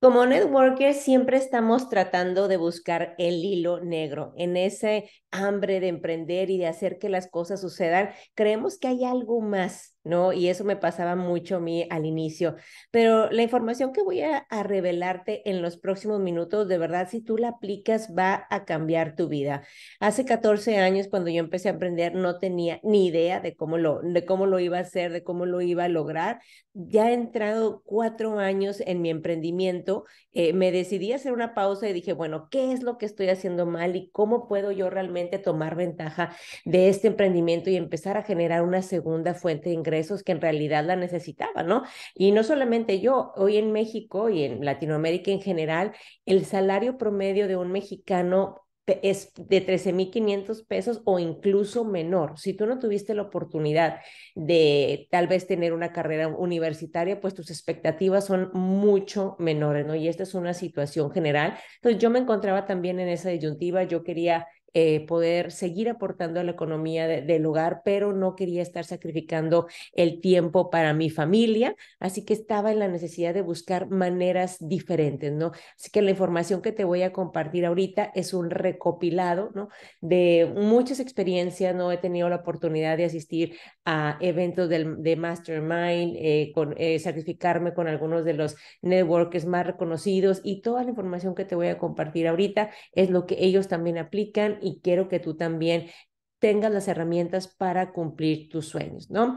Como networkers siempre estamos tratando de buscar el hilo negro. En ese hambre de emprender y de hacer que las cosas sucedan, creemos que hay algo más ¿no? Y eso me pasaba mucho a mí al inicio. Pero la información que voy a, revelarte en los próximos minutos, de verdad, si tú la aplicas, va a cambiar tu vida. Hace 14 años, cuando yo empecé a emprender no tenía ni idea de cómo lo, de cómo lo iba a hacer, de cómo lo iba a lograr. Ya he entrado cuatro años en mi emprendimiento, eh, me decidí a hacer una pausa y dije, bueno, ¿qué es lo que estoy haciendo mal y cómo puedo yo realmente tomar ventaja de este emprendimiento y empezar a generar una segunda fuente de ingresos? que en realidad la necesitaba, ¿no? Y no solamente yo, hoy en México y en Latinoamérica en general, el salario promedio de un mexicano es de 13.500 pesos o incluso menor. Si tú no tuviste la oportunidad de tal vez tener una carrera universitaria, pues tus expectativas son mucho menores, ¿no? Y esta es una situación general. Entonces yo me encontraba también en esa disyuntiva, yo quería eh, poder seguir aportando a la economía del lugar... pero no quería estar sacrificando el tiempo para mi familia, así que estaba en la necesidad de buscar maneras diferentes, ¿no? Así que la información que te voy a compartir ahorita es un recopilado, ¿no? De muchas experiencias, ¿no? He tenido la oportunidad de asistir a eventos de Mastermind, eh, con, eh, sacrificarme con algunos de los networkers más reconocidos y toda la información que te voy a compartir ahorita es lo que ellos también aplican y quiero que tú también tengas las herramientas para cumplir tus sueños, ¿no?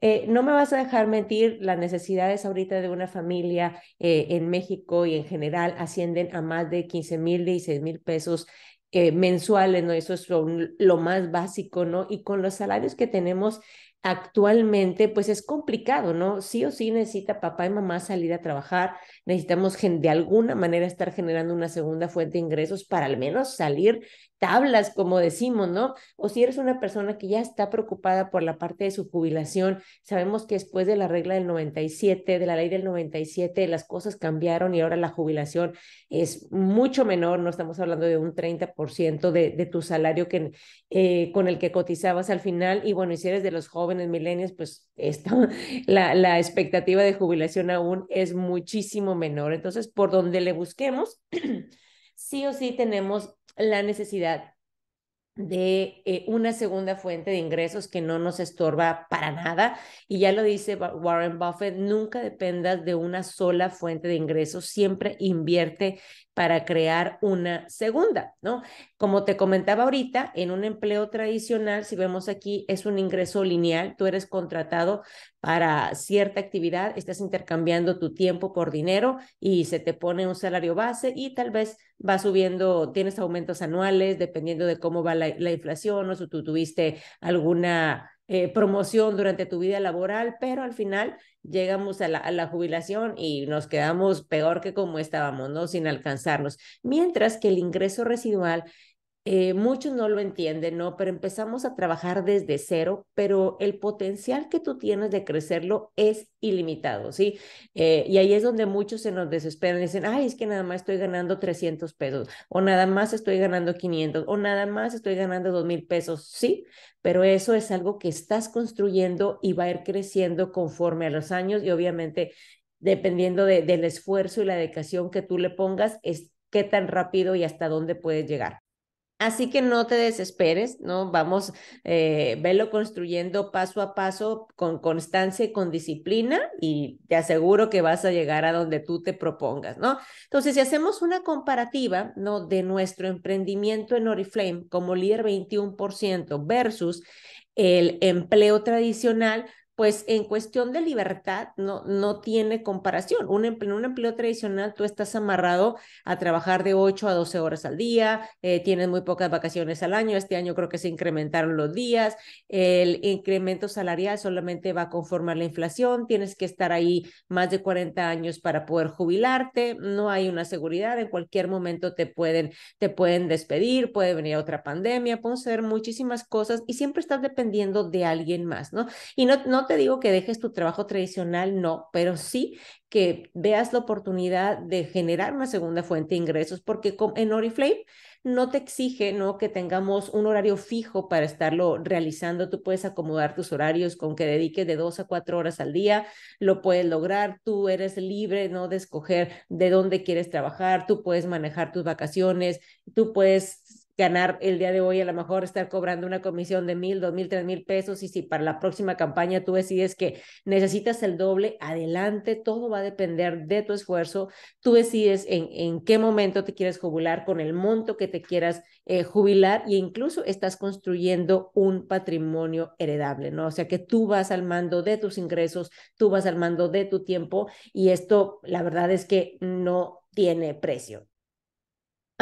Eh, no me vas a dejar mentir, las necesidades ahorita de una familia eh, en México y en general ascienden a más de 15 mil, 16 mil pesos eh, mensuales, ¿no? Eso es lo, lo, más básico, ¿no? Y con los salarios que tenemos actualmente pues es complicado, ¿no? Sí o sí necesita papá y mamá salir a trabajar, necesitamos de alguna manera estar generando una segunda fuente de ingresos para al menos salir tablas, como decimos, ¿no? O si eres una persona que ya está preocupada por la parte de su jubilación, sabemos que después de la regla del 97, de la ley del 97, las cosas cambiaron y ahora la jubilación es mucho menor, no estamos hablando de un 30% de, de tu salario que, eh, con el que cotizabas al final y bueno, y si eres de los jóvenes, en milenios, pues esto, la, la expectativa de jubilación aún es muchísimo menor. Entonces, por donde le busquemos, sí o sí tenemos la necesidad de eh, una segunda fuente de ingresos que no nos estorba para nada. Y ya lo dice Warren Buffett, nunca dependas de una sola fuente de ingresos, siempre invierte para crear una segunda, ¿no? Como te comentaba ahorita, en un empleo tradicional, si vemos aquí, es un ingreso lineal, tú eres contratado para cierta actividad, estás intercambiando tu tiempo por dinero y se te pone un salario base y tal vez va subiendo, tienes aumentos anuales dependiendo de cómo va la, la inflación o si tú tuviste alguna eh, promoción durante tu vida laboral, pero al final llegamos a la, a la, jubilación y nos quedamos peor que como estábamos, ¿no? Sin alcanzarnos. Mientras que el ingreso residual eh, muchos no lo entienden, ¿no? Pero empezamos a trabajar desde cero, pero el potencial que tú tienes de crecerlo es ilimitado, ¿sí? Eh, y ahí es donde muchos se nos desesperan y dicen, ay, es que nada más estoy ganando 300 pesos, o nada más estoy ganando 500, o nada más estoy ganando 2 mil pesos, ¿sí? Pero eso es algo que estás construyendo y va a ir creciendo conforme a los años y obviamente dependiendo del esfuerzo y la dedicación que tú le pongas, es qué tan rápido y hasta dónde puedes llegar. Así que no te desesperes, ¿no? Vamos, eh, velo construyendo paso a paso con constancia y con disciplina y te aseguro que vas a llegar a donde tú te propongas, ¿no? Entonces, si hacemos una comparativa, ¿no? De nuestro emprendimiento en Oriflame como líder 21% versus el empleo tradicional, pues en cuestión de libertad no, no tiene comparación. Em, en un empleo tradicional, tú estás amarrado a trabajar de 8 a 12 horas al día, eh, tienes muy pocas vacaciones al año, este año creo que se incrementaron los días, el incremento salarial solamente va a conformar la inflación, tienes que estar ahí más de 40 años para poder jubilarte, no hay una seguridad, en cualquier momento te pueden, te pueden despedir, puede venir otra pandemia, pueden ser muchísimas cosas y siempre estás dependiendo de alguien más, ¿no? Y no, no te digo que dejes tu trabajo tradicional, no, pero sí que veas la oportunidad de generar una segunda fuente de ingresos, porque en Oriflame no te exige ¿no? que tengamos un horario fijo para estarlo realizando. Tú puedes acomodar tus horarios con que dediques de dos a cuatro horas al día, lo puedes lograr, tú eres libre ¿no? de escoger de dónde quieres trabajar, tú puedes manejar tus vacaciones, tú puedes ganar el día de hoy, a lo mejor estar cobrando una comisión de mil, dos mil, tres mil pesos, y si para la próxima campaña tú decides que necesitas el doble, adelante, todo va a depender de tu esfuerzo, tú decides en, qué momento te quieres jubilar, con el monto que te quieras eh, jubilar, e incluso estás construyendo un patrimonio heredable, ¿no? O sea que tú vas al mando de tus ingresos, tú vas al mando de tu tiempo, y esto, la verdad es que no tiene precio.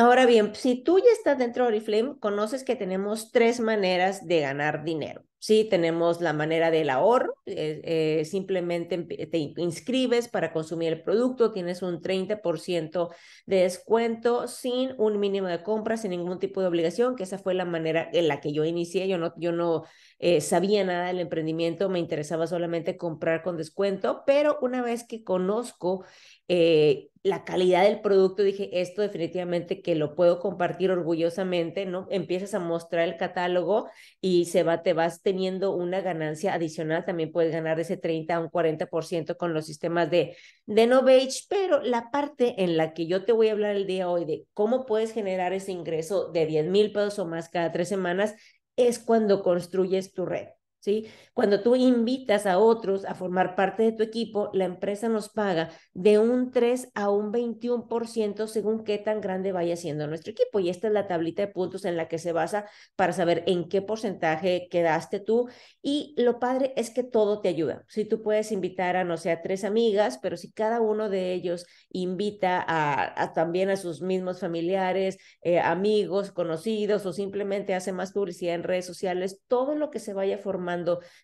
Ahora bien, si tú ya estás dentro de Oriflame, conoces que tenemos tres maneras de ganar dinero. Sí, tenemos la manera del ahorro, eh, eh, simplemente te inscribes para consumir el producto, tienes un 30% de descuento sin un mínimo de compra, sin ningún tipo de obligación, que esa fue la manera en la que yo inicié, yo no, yo no eh, sabía nada del emprendimiento, me interesaba solamente comprar con descuento, pero una vez que conozco eh, la calidad del producto, dije, esto definitivamente que lo puedo compartir orgullosamente, ¿no? Empiezas a mostrar el catálogo y se va, te vas teniendo una ganancia adicional, también puedes ganar ese 30 a un 40% con los sistemas de, de Novage, pero la parte en la que yo te voy a hablar el día hoy de cómo puedes generar ese ingreso de 10 mil pesos o más cada tres semanas es cuando construyes tu red. ¿sí? Cuando tú invitas a otros a formar parte de tu equipo, la empresa nos paga de un 3 a un 21% según qué tan grande vaya siendo nuestro equipo. Y esta es la tablita de puntos en la que se basa para saber en qué porcentaje quedaste tú. Y lo padre es que todo te ayuda. Si tú puedes invitar a, no sé, a tres amigas, pero si cada uno de ellos invita a, también a sus mismos familiares, eh, amigos, conocidos o simplemente hace más publicidad en redes sociales, todo lo que se vaya formando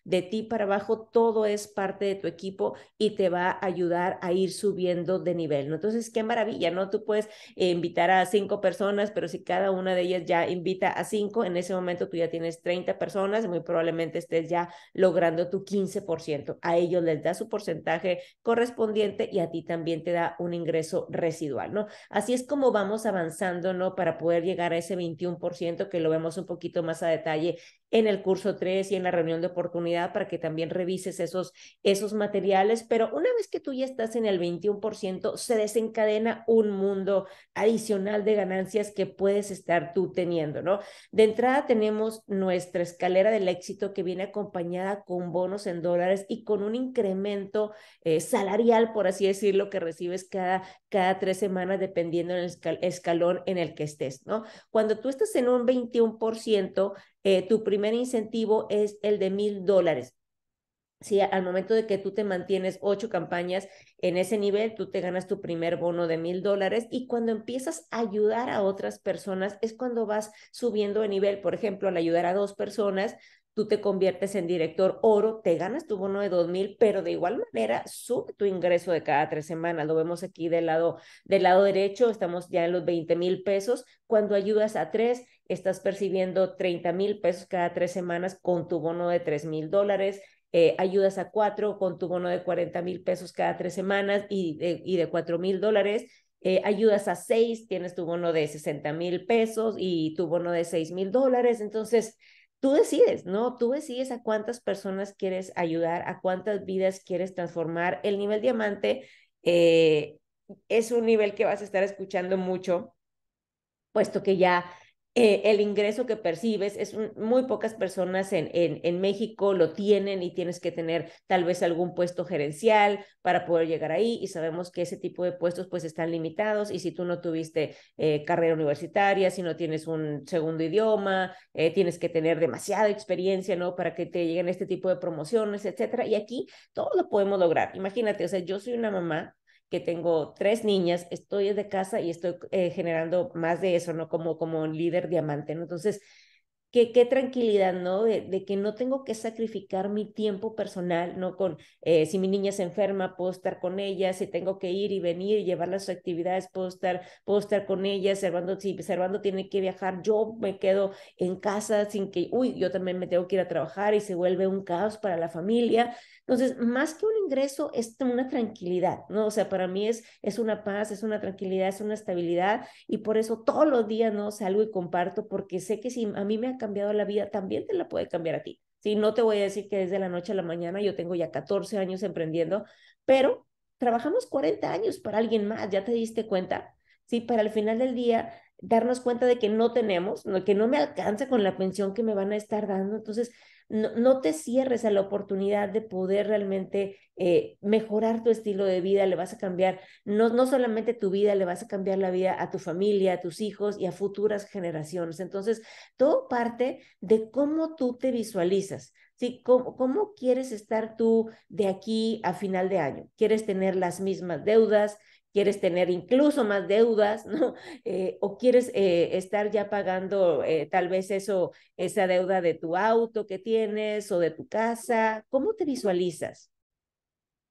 de ti para abajo, todo es parte de tu equipo y te va a ayudar a ir subiendo de nivel, ¿no? Entonces, qué maravilla, ¿no? Tú puedes eh, invitar a cinco personas, pero si cada una de ellas ya invita a cinco, en ese momento tú ya tienes 30 personas y muy probablemente estés ya logrando tu 15%. A ellos les da su porcentaje correspondiente y a ti también te da un ingreso residual, ¿no? Así es como vamos avanzando, ¿no? Para poder llegar a ese 21% que lo vemos un poquito más a detalle en el curso 3 y en la reunión de oportunidad para que también revises esos, esos materiales, pero una vez que tú ya estás en el 21%, se desencadena un mundo adicional de ganancias que puedes estar tú teniendo, ¿no? De entrada tenemos nuestra escalera del éxito que viene acompañada con bonos en dólares y con un incremento eh, salarial, por así decirlo, que recibes cada, cada tres semanas dependiendo del escalón en el que estés, ¿no? Cuando tú estás en un 21%, eh, tu primer incentivo es el de mil dólares. Si al momento de que tú te mantienes ocho campañas en ese nivel, tú te ganas tu primer bono de mil dólares y cuando empiezas a ayudar a otras personas es cuando vas subiendo de nivel. Por ejemplo, al ayudar a dos personas, tú te conviertes en director oro, te ganas tu bono de dos mil, pero de igual manera sube tu ingreso de cada tres semanas. Lo vemos aquí del lado, del lado derecho, estamos ya en los veinte mil pesos. Cuando ayudas a tres, estás percibiendo 30 mil pesos cada tres semanas con tu bono de 3 mil dólares, eh, ayudas a cuatro con tu bono de 40 mil pesos cada tres semanas y de, y de 4 mil dólares, eh, ayudas a seis, tienes tu bono de 60 mil pesos y tu bono de 6 mil dólares, entonces... Tú decides, ¿no? Tú decides a cuántas personas quieres ayudar, a cuántas vidas quieres transformar. El nivel diamante eh, es un nivel que vas a estar escuchando mucho, puesto que ya eh, el ingreso que percibes. Es muy pocas personas en, México lo tienen y tienes que tener tal vez algún puesto gerencial para poder llegar ahí y sabemos que ese tipo de puestos pues están limitados y si tú no tuviste eh, carrera universitaria, si no tienes un segundo idioma, eh, tienes que tener demasiada experiencia, ¿no? Para que te lleguen este tipo de promociones, etcétera. Y aquí todo lo podemos lograr. Imagínate, o sea, yo soy una mamá que tengo tres niñas, estoy de casa y estoy eh, generando más de eso, ¿no? Como, como líder diamante, ¿no? Entonces, Qué, qué, tranquilidad, ¿no? De, que no tengo que sacrificar mi tiempo personal, ¿no? Con, eh, si mi niña se enferma, puedo estar con ella, si tengo que ir y venir y llevarla a sus actividades, puedo estar, puedo estar con ella, Servando, si Servando tiene que viajar, yo me quedo en casa sin que, uy, yo también me tengo que ir a trabajar y se vuelve un caos para la familia. Entonces, más que un ingreso, es una tranquilidad, ¿no? O sea, para mí es, es una paz, es una tranquilidad, es una estabilidad y por eso todos los días, ¿no? Salgo y comparto porque sé que si a mí me acaba cambiado la vida, también te la puede cambiar a ti. ¿sí? No te voy a decir que desde la noche a la mañana yo tengo ya 14 años emprendiendo, pero trabajamos 40 años para alguien más, ya te diste cuenta, ¿sí? Para el final del día darnos cuenta de que no tenemos, que no me alcanza con la pensión que me van a estar dando. Entonces, no, te cierres a la oportunidad de poder realmente eh, mejorar tu estilo de vida, le vas a cambiar, no, solamente tu vida, le vas a cambiar la vida a tu familia, a tus hijos y a futuras generaciones. Entonces, todo parte de cómo tú te visualizas. ¿Cómo, ¿Cómo quieres estar tú de aquí a final de año? ¿Quieres tener las mismas deudas? quieres tener incluso más deudas, ¿no? Eh, o quieres eh, estar ya pagando eh, tal vez eso, esa deuda de tu auto que tienes o de tu casa. ¿Cómo te visualizas?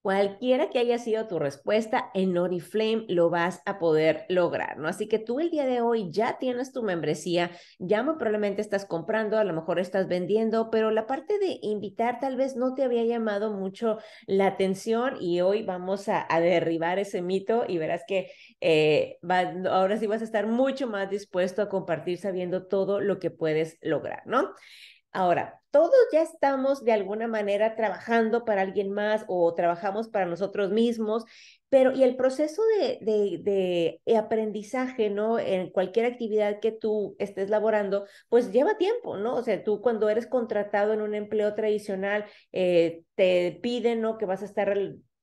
Cualquiera que haya sido tu respuesta, en Oriflame lo vas a poder lograr, ¿no? Así que tú el día de hoy ya tienes tu membresía, ya probablemente estás comprando, a lo mejor estás vendiendo, pero la parte de invitar tal vez no te había llamado mucho la atención y hoy vamos a, derribar ese mito y verás que eh, ahora sí vas a estar mucho más dispuesto a compartir sabiendo todo lo que puedes lograr, ¿no? Ahora, todos ya estamos de alguna manera trabajando para alguien más o trabajamos para nosotros mismos, pero y el proceso de, de, eh, aprendizaje, ¿no? En cualquier actividad que tú estés laborando, pues lleva tiempo, ¿no? O sea, tú cuando eres contratado en un empleo tradicional, eh, te piden, ¿no? Que vas a estar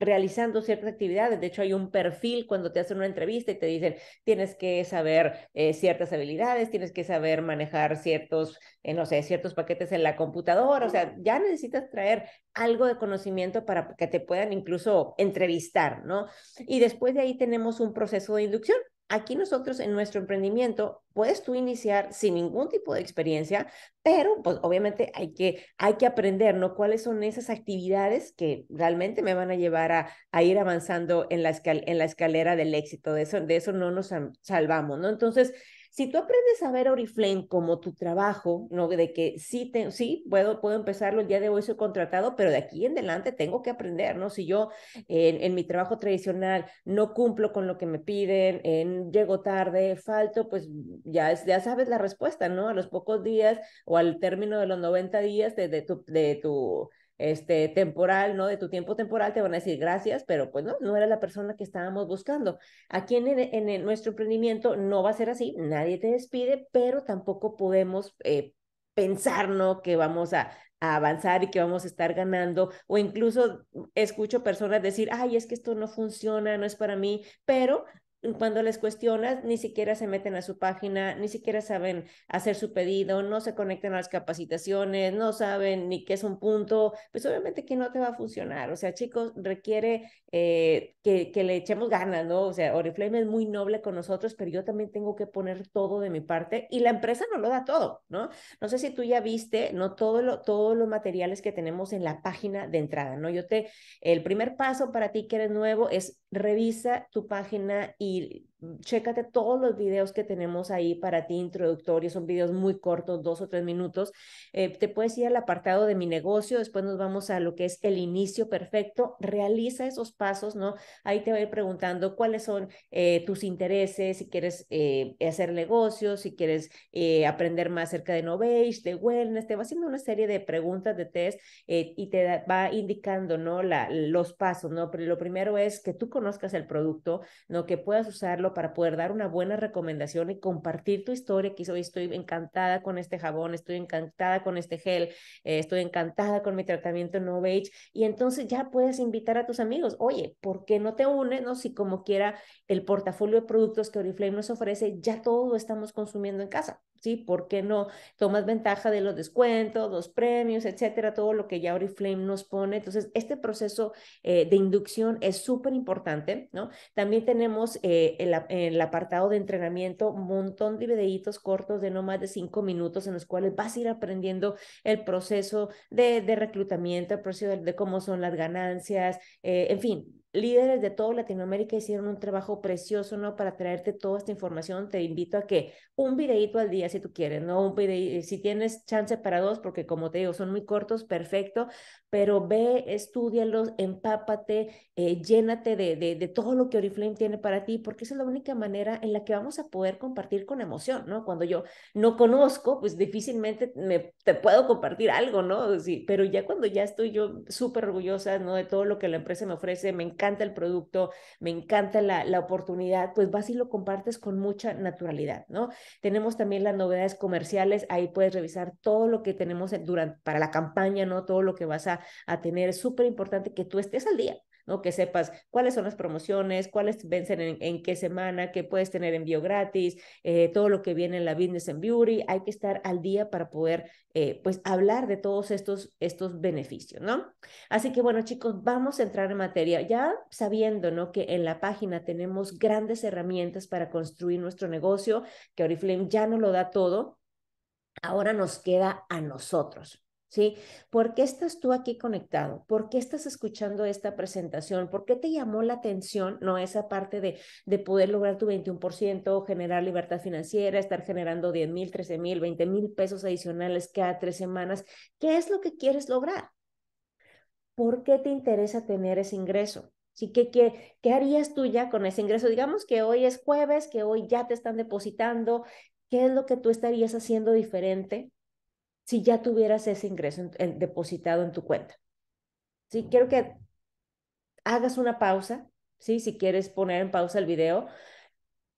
realizando ciertas actividades. De hecho, hay un perfil cuando te hacen una entrevista y te dicen, tienes que saber eh, ciertas habilidades, tienes que saber manejar ciertos, no sé, ciertos paquetes en la computadora o sea, ya necesitas traer algo de conocimiento para que te puedan incluso entrevistar, ¿no? Y después de ahí tenemos un proceso de inducción. Aquí nosotros en nuestro emprendimiento puedes tú iniciar sin ningún tipo de experiencia, pero pues obviamente hay que, hay que aprender, ¿no? ¿Cuáles son esas actividades que realmente me van a llevar a, a ir avanzando en la, en la escalera del éxito? De eso, de eso no nos salvamos, ¿no? Entonces, si tú aprendes a ver Oriflame como tu trabajo, ¿no? De que sí, te, sí puedo, puedo empezarlo, el día de hoy soy contratado, pero de aquí en adelante tengo que aprender, ¿no? Si yo en, mi trabajo tradicional no cumplo con lo que me piden, llego tarde, falto, pues ya, es, ya sabes la respuesta, ¿no? A los pocos días o al término de los 90 días de, tu... De tu este, temporal, ¿no? De tu tiempo temporal, te van a decir gracias, pero pues no, no era la persona que estábamos buscando. Aquí en, en, nuestro emprendimiento no va a ser así, nadie te despide, pero tampoco podemos eh, pensar, ¿no? Que vamos a avanzar y que vamos a estar ganando, o incluso escucho personas decir, ay, es que esto no funciona, no es para mí, pero Mm, cuando les cuestionas, ni siquiera se meten a su página, ni siquiera saben hacer su pedido, no se conectan a las capacitaciones, no saben ni qué es un punto, pues obviamente que no te va a funcionar. O sea, chicos, requiere eh, que, le echemos ganas, ¿no? O sea, Oriflame es muy noble con nosotros, pero yo también tengo que poner todo de mi parte y la empresa no lo da todo, ¿no? No sé si tú ya viste, ¿no? todos los materiales que tenemos en la página de entrada, ¿no? Yo te, el primer paso para ti que eres nuevo es revisa tu página y Mm, chécate todos los videos que tenemos ahí para ti introductorios, son videos muy cortos, dos o tres minutos. Eh, te puedes ir al apartado de mi negocio, después nos vamos a lo que es el inicio perfecto, realiza esos pasos, ¿no? Ahí te va a ir preguntando cuáles son eh, tus intereses, si quieres eh, hacer negocios, si quieres aprender más acerca de Novage, de Wellness, te va haciendo una serie de preguntas de test y te va indicando, ¿no? La, los pasos, ¿no? Pero lo primero es que tú conozcas el producto, ¿no? Que puedas usarlo para poder dar una buena recomendación y compartir tu historia, que hoy estoy encantada con este jabón, estoy encantada con este gel, eh, estoy encantada con mi tratamiento Novage, y entonces ya puedes invitar a tus amigos, oye, ¿por qué no te unes? No? Si como quiera el portafolio de productos que Oriflame nos ofrece, ya todo estamos consumiendo en casa. ¿sí? ¿Por qué no tomas ventaja de los descuentos, los premios, etcétera? Todo lo que ya Oriflame nos pone. Entonces, este proceso eh, de inducción es súper importante, ¿no? También tenemos eh, el, apartado de entrenamiento, un montón de videitos cortos de no más de cinco minutos en los cuales vas a ir aprendiendo el proceso de, reclutamiento, el proceso de, cómo son las ganancias, eh, en fin, líderes de toda Latinoamérica hicieron un trabajo precioso, ¿no? Para traerte toda esta información, te invito a que un videito al día, si tú quieres, ¿no? Un si tienes chance para dos, porque como te digo, son muy cortos, perfecto, pero ve, estudialos, empápate, eh, llénate de, de, todo lo que Oriflame tiene para ti, porque esa es la única manera en la que vamos a poder compartir con emoción, ¿no? Cuando yo no conozco, pues difícilmente me, te puedo compartir algo, ¿no? Sí, pero ya cuando ya estoy yo súper orgullosa, ¿no? De todo lo que la empresa me ofrece, me encanta encanta el producto, me encanta la, oportunidad, pues vas y lo compartes con mucha naturalidad, ¿no? Tenemos también las novedades comerciales, ahí puedes revisar todo lo que tenemos durante, para la campaña, ¿no? Todo lo que vas a, a tener. Es súper importante que tú estés al día, ¿no? Que sepas cuáles son las promociones, cuáles vencen en, qué semana, qué puedes tener envío gratis, eh, todo lo que viene en la Business and Beauty. Hay que estar al día para poder, eh, pues, hablar de todos estos, estos beneficios, ¿no? Así que, bueno, chicos, vamos a entrar en materia. Ya sabiendo, ¿no? Que en la página tenemos grandes herramientas para construir nuestro negocio, que Oriflame ya no lo da todo, ahora nos queda a nosotros, ¿sí? ¿Por qué estás tú aquí conectado? ¿Por qué estás escuchando esta presentación? ¿Por qué te llamó la atención, no? Esa parte de, de poder lograr tu 21%, generar libertad financiera, estar generando 10 mil, 13 mil, 20 mil pesos adicionales cada tres semanas. ¿Qué es lo que quieres lograr? ¿Por qué te interesa tener ese ingreso? ¿Sí? qué, qué harías tú ya con ese ingreso? Digamos que hoy es jueves, que hoy ya te están depositando. ¿Qué es lo que tú estarías haciendo diferente si ya tuvieras ese ingreso depositado en tu cuenta. Sí, quiero que hagas una pausa, ¿sí? si quieres poner en pausa el video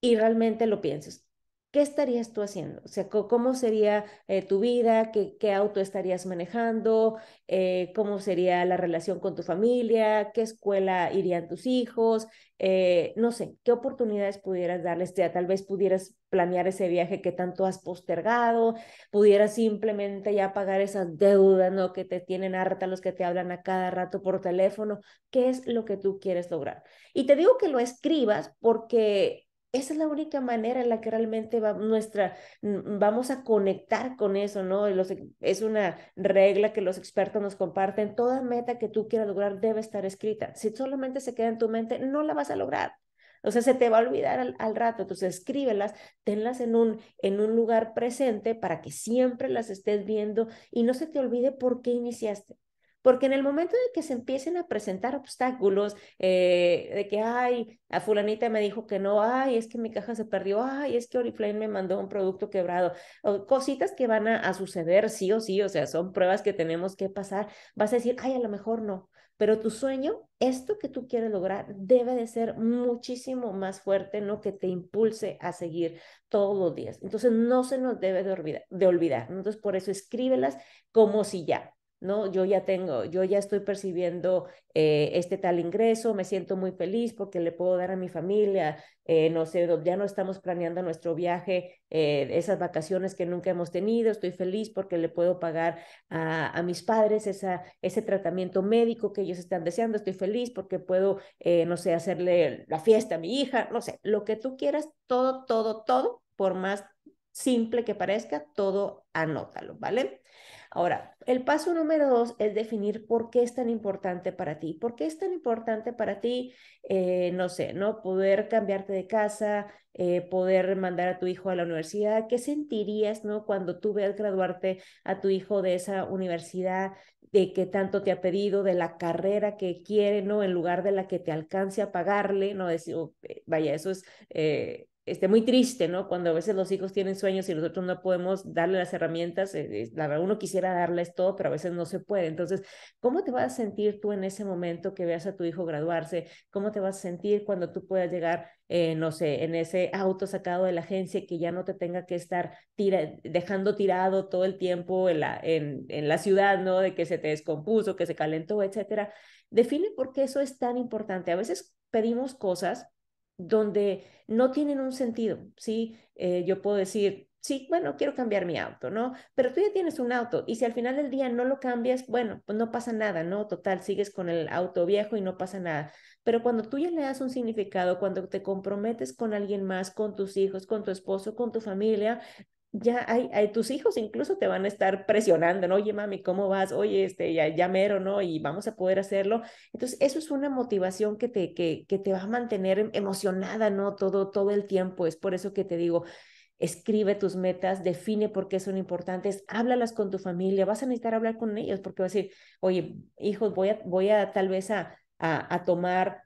y realmente lo pienses. ¿qué estarías tú haciendo? O sea, ¿cómo sería eh, tu vida? ¿Qué, auto estarías manejando? Eh, ¿Cómo sería la relación con tu familia? ¿Qué escuela irían tus hijos? Eh, no sé, ¿qué oportunidades pudieras darles? Ya, tal vez pudieras planear ese viaje que tanto has postergado, pudieras simplemente ya pagar esas deudas, ¿no? Que te tienen harta los que te hablan a cada rato por teléfono. ¿Qué es lo que tú quieres lograr? Y te digo que lo escribas porque esa es la única manera en la que realmente va nuestra, mm, vamos a conectar con eso, ¿no? es una regla que los expertos nos comparten. Toda meta que tú quieras lograr debe estar escrita. Si solamente se queda en tu mente, no la vas a lograr. O sea, se te va a olvidar al, rato. Entonces, escríbelas, tenlas en un, en un lugar presente para que siempre las estés viendo y no se te olvide por qué iniciaste porque en el momento de que se empiecen a presentar obstáculos, eh, de que, ay, a fulanita me dijo que no, ay, es que mi caja se perdió, ay, es que Oriflame me mandó un producto quebrado, cositas que van a, suceder sí o sí, o sea, son pruebas que tenemos que pasar, vas a decir, ay, a lo mejor no, pero tu sueño, esto que tú quieres lograr, debe de ser muchísimo más fuerte, ¿no? Que te impulse a seguir todos los días. Entonces, no se nos debe de olvidar. De olvidar. Entonces, por eso escríbelas como si ya, ¿no? Yo ya tengo, yo ya estoy percibiendo eh, este tal ingreso, me siento muy feliz porque le puedo dar a mi familia, eh, no sé, ya no estamos planeando nuestro viaje, eh, esas vacaciones que nunca hemos tenido, estoy feliz porque le puedo pagar a, mis padres ese tratamiento médico que ellos están deseando, estoy feliz porque puedo, no sé, hacerle la fiesta a mi hija, no sé, lo que tú quieras, todo, todo, todo, por más simple que parezca, todo anótalo, ¿vale? Ahora, el paso número dos es definir por qué es tan importante para ti. ¿Por qué es tan importante para ti, eh, no sé, ¿no? Poder cambiarte de casa, eh, poder mandar a tu hijo a la universidad. ¿Qué sentirías, ¿no? Cuando tú veas graduarte a tu hijo de esa universidad, de que tanto te ha pedido, de la carrera que quiere, ¿no? En lugar de la que te alcance a pagarle, ¿no? Decir, oh, eh, vaya, eso es este, muy triste, ¿no? Cuando a veces los hijos tienen sueños y nosotros no podemos darle las herramientas, eh, la verdad uno quisiera darles todo, pero a veces no se puede. Entonces, ¿cómo te vas a sentir tú en ese momento que veas a tu hijo graduarse? ¿Cómo te vas a sentir cuando tú puedas llegar, eh, no sé, en ese auto sacado de la agencia que ya no te tenga que estar dejando tirado todo el tiempo en la, en la ciudad, ¿no? De que se te descompuso, que se calentó, etcétera. Define por qué eso es tan importante. A veces pedimos cosas donde no tienen un sentido, ¿sí? Eh, yo puedo decir, sí, bueno, quiero cambiar mi auto, ¿no? Pero tú ya tienes un auto y si al final del día no lo cambias, bueno, pues no pasa nada, ¿no? Total, sigues con el auto viejo y no pasa nada. Pero cuando tú ya le das un significado, cuando te comprometes con alguien más, con tus hijos, con tu esposo, con tu familia, ya hay, tus hijos incluso te van a estar presionando, ¿no? Oye, mami, ¿cómo vas? Oye, este, ya, ya mero, ¿no? Y vamos a poder hacerlo. Entonces, eso es una motivación que te, que, que te va a mantener em, emocionada, ¿no? Todo, todo el tiempo. Es por eso que te digo, escribe tus metas, define por qué son importantes, háblalas con tu familia, vas a necesitar hablar con ellos porque vas a decir, oye, hijos, voy a, voy a tal vez a, a tomar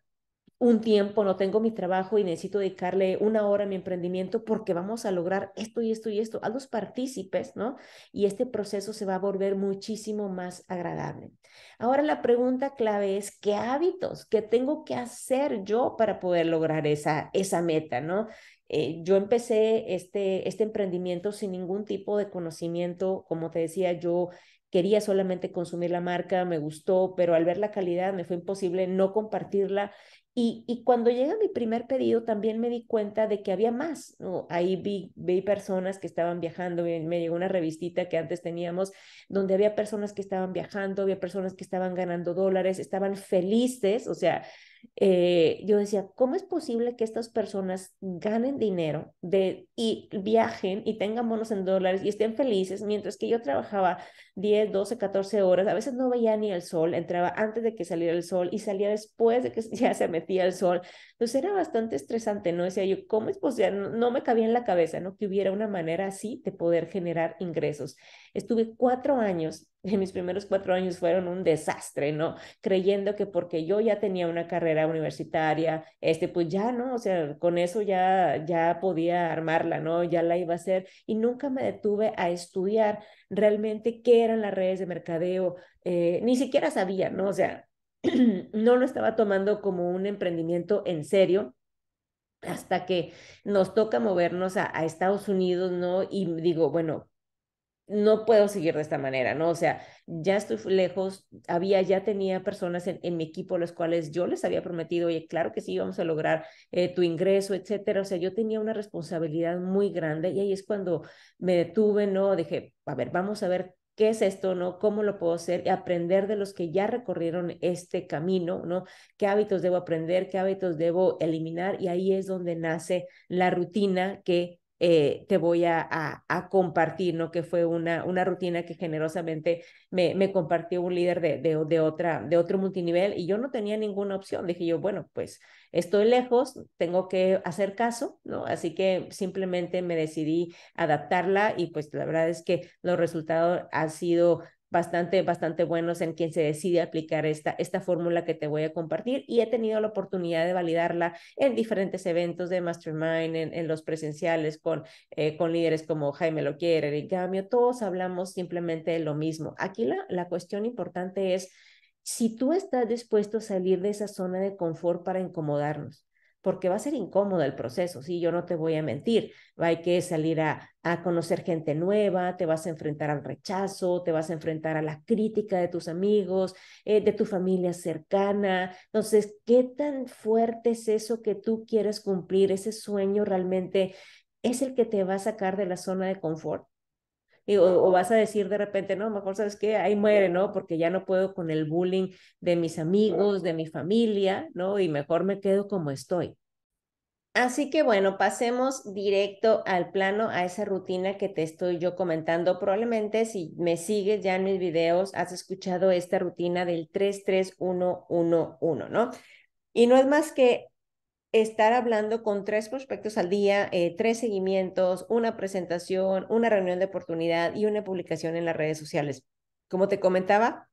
un tiempo, no tengo mi trabajo y necesito dedicarle una hora a mi emprendimiento porque vamos a lograr esto y esto y esto. A los partícipes, ¿no? Y este proceso se va a volver muchísimo más agradable. Ahora la pregunta clave es, ¿qué hábitos? ¿Qué tengo que hacer yo para poder lograr esa, esa meta, ¿no? Eh, yo empecé este, este emprendimiento sin ningún tipo de conocimiento, como te decía, yo quería solamente consumir la marca, me gustó, pero al ver la calidad me fue imposible no compartirla y, cuando llega mi primer pedido, también me di cuenta de que había más. Ahí vi, personas que estaban viajando, me, llegó una revistita que antes teníamos, donde había personas que estaban viajando, había personas que estaban ganando dólares, estaban felices, o sea, eh, yo decía, ¿cómo es posible que estas personas ganen dinero de, y viajen y tengan bonos en dólares y estén felices mientras que yo trabajaba 10, 12, 14 horas? A veces no veía ni el sol, entraba antes de que saliera el sol y salía después de que ya se metía el sol. Entonces pues, era bastante estresante, ¿no? Decía yo, ¿cómo es posible? No, me cabía en la cabeza, ¿no? Que hubiera una manera así de poder generar ingresos. Estuve cuatro años en mis primeros cuatro años fueron un desastre, ¿no? Creyendo que porque yo ya tenía una carrera universitaria, este, pues ya, ¿no? O sea, con eso ya, ya podía armarla, ¿no? Ya la iba a hacer y nunca me detuve a estudiar realmente qué eran las redes de mercadeo. Eh, ni siquiera sabía, ¿no? O sea, no lo estaba tomando como un emprendimiento en serio hasta que nos toca movernos a, Estados Unidos, ¿no? Y digo, bueno, no puedo seguir de esta manera, ¿no? O sea, ya estoy lejos, había, ya tenía personas en, mi equipo a las cuales yo les había prometido, oye, claro que sí, vamos a lograr eh, tu ingreso, etcétera. O sea, yo tenía una responsabilidad muy grande y ahí es cuando me detuve, ¿no? Dije, a ver, vamos a ver qué es esto, ¿no? ¿Cómo lo puedo hacer? Y aprender de los que ya recorrieron este camino, ¿no? ¿Qué hábitos debo aprender? ¿Qué hábitos debo eliminar? Y ahí es donde nace la rutina que eh, te voy a, compartir, ¿no? Que fue una, rutina que generosamente me, compartió un líder de, otra, de otro multinivel y yo no tenía ninguna opción. Dije yo, bueno, pues estoy lejos, tengo que hacer caso, ¿no? Así que simplemente me decidí adaptarla y pues la verdad es que los resultados han sido bastante, bastante buenos en quien se decide aplicar esta, esta fórmula que te voy a compartir y he tenido la oportunidad de validarla en diferentes eventos de Mastermind, en, los presenciales con, eh, con líderes como Jaime Loquier, Eric Gamio, todos hablamos simplemente de lo mismo. Aquí la, la cuestión importante es si tú estás dispuesto a salir de esa zona de confort para incomodarnos porque va a ser incómodo el proceso, sí, yo no te voy a mentir, hay que salir a, conocer gente nueva, te vas a enfrentar al rechazo, te vas a enfrentar a la crítica de tus amigos, eh, de tu familia cercana. Entonces, ¿qué tan fuerte es eso que tú quieres cumplir? ¿Ese sueño realmente es el que te va a sacar de la zona de confort? o, vas a decir de repente, no, mejor sabes que ahí muere, ¿no? Porque ya no puedo con el bullying de mis amigos, de mi familia, ¿no? Y mejor me quedo como estoy. Así que bueno, pasemos directo al plano, a esa rutina que te estoy yo comentando. Probablemente si me sigues ya en mis videos, has escuchado esta rutina del 33111, no Y no es más que estar hablando con tres prospectos al día, eh, tres seguimientos, una presentación, una reunión de oportunidad y una publicación en las redes sociales. Como te comentaba,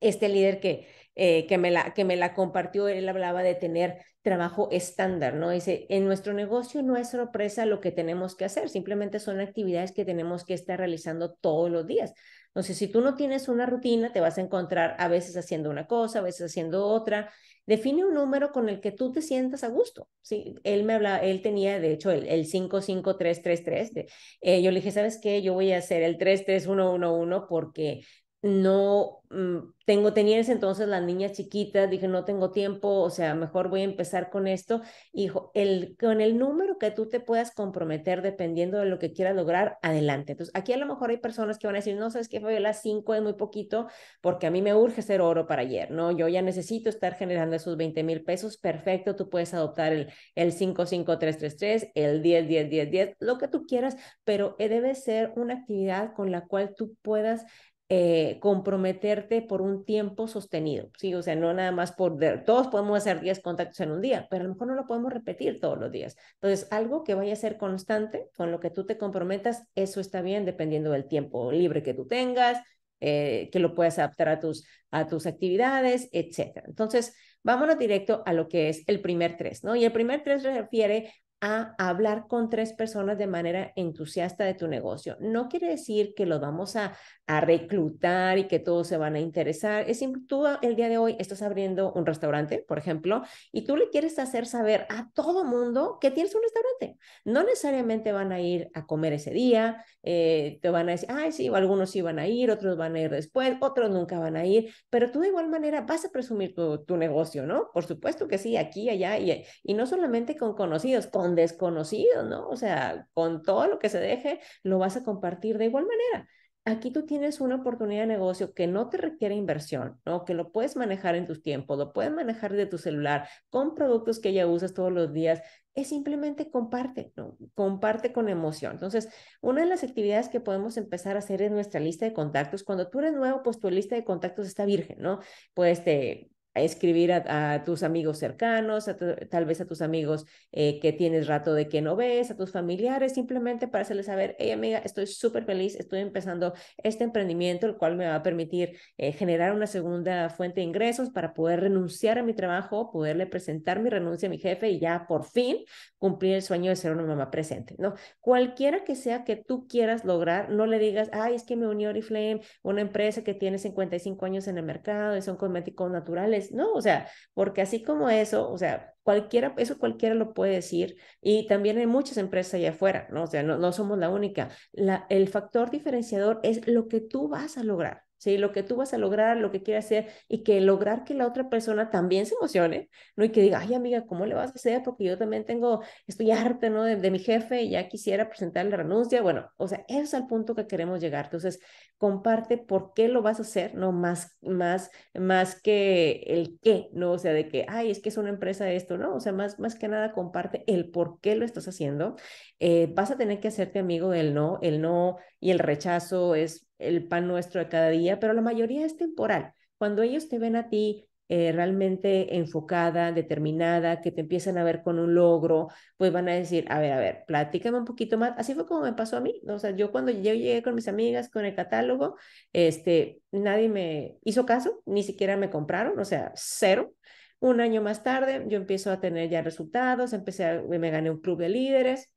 este líder que, eh, que, me la, que me la compartió, él hablaba de tener trabajo estándar, ¿no? Dice, en nuestro negocio no es sorpresa lo que tenemos que hacer, simplemente son actividades que tenemos que estar realizando todos los días. Entonces, si tú no tienes una rutina, te vas a encontrar a veces haciendo una cosa, a veces haciendo otra, define un número con el que tú te sientas a gusto. Sí, él me hablaba, él tenía, de hecho, el, el 55333. Eh, yo le dije, ¿sabes qué? Yo voy a hacer el 33111 porque no mm, tengo, tenías entonces las niñas chiquitas, dije, no tengo tiempo, o sea, mejor voy a empezar con esto. Hijo, el, con el número que tú te puedas comprometer dependiendo de lo que quieras lograr, adelante. Entonces, aquí a lo mejor hay personas que van a decir, no, sabes que las cinco es muy poquito, porque a mí me urge ser oro para ayer, ¿no? Yo ya necesito estar generando esos 20 mil pesos, perfecto, tú puedes adoptar el, el tres, el diez, diez, diez, diez, lo que tú quieras, pero eh, debe ser una actividad con la cual tú puedas eh, comprometerte por un tiempo sostenido, ¿sí? O sea, no nada más por... Todos podemos hacer 10 contactos en un día, pero a lo mejor no lo podemos repetir todos los días. Entonces, algo que vaya a ser constante, con lo que tú te comprometas, eso está bien dependiendo del tiempo libre que tú tengas, eh, que lo puedas adaptar a tus, a tus actividades, etcétera. Entonces, vámonos directo a lo que es el primer tres, ¿no? Y el primer tres refiere a hablar con tres personas de manera entusiasta de tu negocio. No quiere decir que los vamos a, reclutar y que todos se van a interesar. Es simple, tú el día de hoy estás abriendo un restaurante, por ejemplo, y tú le quieres hacer saber a todo mundo que tienes un restaurante. No necesariamente van a ir a comer ese día, eh, te van a decir, ay, sí, algunos sí van a ir, otros van a ir después, otros nunca van a ir, pero tú de igual manera vas a presumir tu, negocio, ¿no? Por supuesto que sí, aquí, allá, y, y no solamente con conocidos, con desconocido ¿no? O sea, con todo lo que se deje, lo vas a compartir de igual manera. Aquí tú tienes una oportunidad de negocio que no te requiere inversión, ¿no? Que lo puedes manejar en tus tiempos, lo puedes manejar de tu celular, con productos que ya usas todos los días, es simplemente comparte, ¿no? Comparte con emoción. Entonces, una de las actividades que podemos empezar a hacer en nuestra lista de contactos. Cuando tú eres nuevo, pues tu lista de contactos está virgen, ¿no? Pues te este, escribir a, tus amigos cercanos, tal vez a tus amigos eh, que tienes rato de que no ves, a tus familiares, simplemente para hacerles saber, hey amiga, estoy súper feliz, estoy empezando este emprendimiento, el cual me va a permitir eh, generar una segunda fuente de ingresos para poder renunciar a mi trabajo, poderle presentar mi renuncia a mi jefe y ya por fin cumplir el sueño de ser una mamá presente, ¿no? Cualquiera que sea que tú quieras lograr, no le digas, ay, es que me unió Oriflame, una empresa que tiene 55 años en el mercado y son cosméticos naturales, no, o sea, porque así como eso, o sea, cualquiera, eso cualquiera lo puede decir y también hay muchas empresas allá afuera, ¿no? O sea, no, somos la única. La, el factor diferenciador es lo que tú vas a lograr. ¿sí? Lo que tú vas a lograr, lo que quieres hacer y que lograr que la otra persona también se emocione, ¿no? Y que diga, ay amiga, ¿cómo le vas a hacer? Porque yo también tengo, estoy harta, ¿no? De, mi jefe y ya quisiera presentar la renuncia. Bueno, o sea, ese es el punto que queremos llegar. Entonces, comparte por qué lo vas a hacer, ¿no? Más, más, más que el qué, ¿no? O sea, de que, ay, es que es una empresa esto, ¿no? O sea, más, más que nada comparte el por qué lo estás haciendo. Eh, vas a tener que hacerte amigo del no, el no y el rechazo es el pan nuestro de cada día, pero la mayoría es temporal. Cuando ellos te ven a ti eh, realmente enfocada, determinada, que te empiezan a ver con un logro, pues van a decir, a ver, a ver, platícame un poquito más. Así fue como me pasó a mí. O sea, yo cuando yo llegué con mis amigas, con el catálogo, este, nadie me hizo caso, ni siquiera me compraron, o sea, cero. Un año más tarde, yo empiezo a tener ya resultados, empecé a, me gané un club de líderes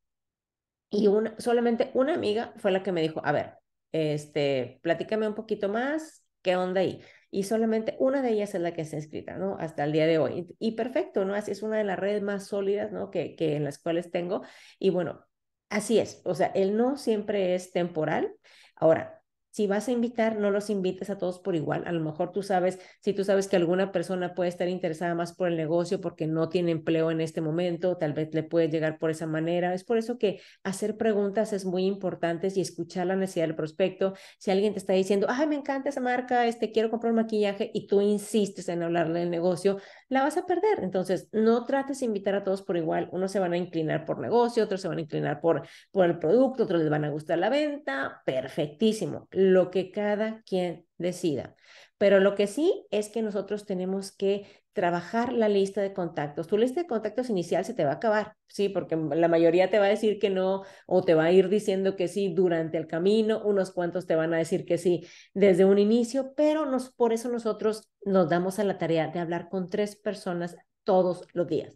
y una, solamente una amiga fue la que me dijo, a ver, este, platícame un poquito más, ¿qué onda ahí? y solamente una de ellas es la que está inscrita, ¿no? Hasta el día de hoy. Y perfecto, ¿no? Así es una de las redes más sólidas, ¿no? Que, que en las cuales tengo. Y bueno, así es. O sea, el no siempre es temporal. Ahora, si vas a invitar, no los invites a todos por igual. A lo mejor tú sabes, si tú sabes que alguna persona puede estar interesada más por el negocio porque no tiene empleo en este momento, tal vez le puede llegar por esa manera. Es por eso que hacer preguntas es muy importante y escuchar la necesidad del prospecto. Si alguien te está diciendo, ay, me encanta esa marca, este, quiero comprar un maquillaje y tú insistes en hablarle del negocio, la vas a perder. Entonces, no trates de invitar a todos por igual. Unos se van a inclinar por negocio, otros se van a inclinar por, por el producto, otros les van a gustar la venta. Perfectísimo lo que cada quien decida. Pero lo que sí es que nosotros tenemos que trabajar la lista de contactos. Tu lista de contactos inicial se te va a acabar, sí, porque la mayoría te va a decir que no o te va a ir diciendo que sí durante el camino, unos cuantos te van a decir que sí desde un inicio, pero por eso nosotros nos damos a la tarea de hablar con tres personas todos los días.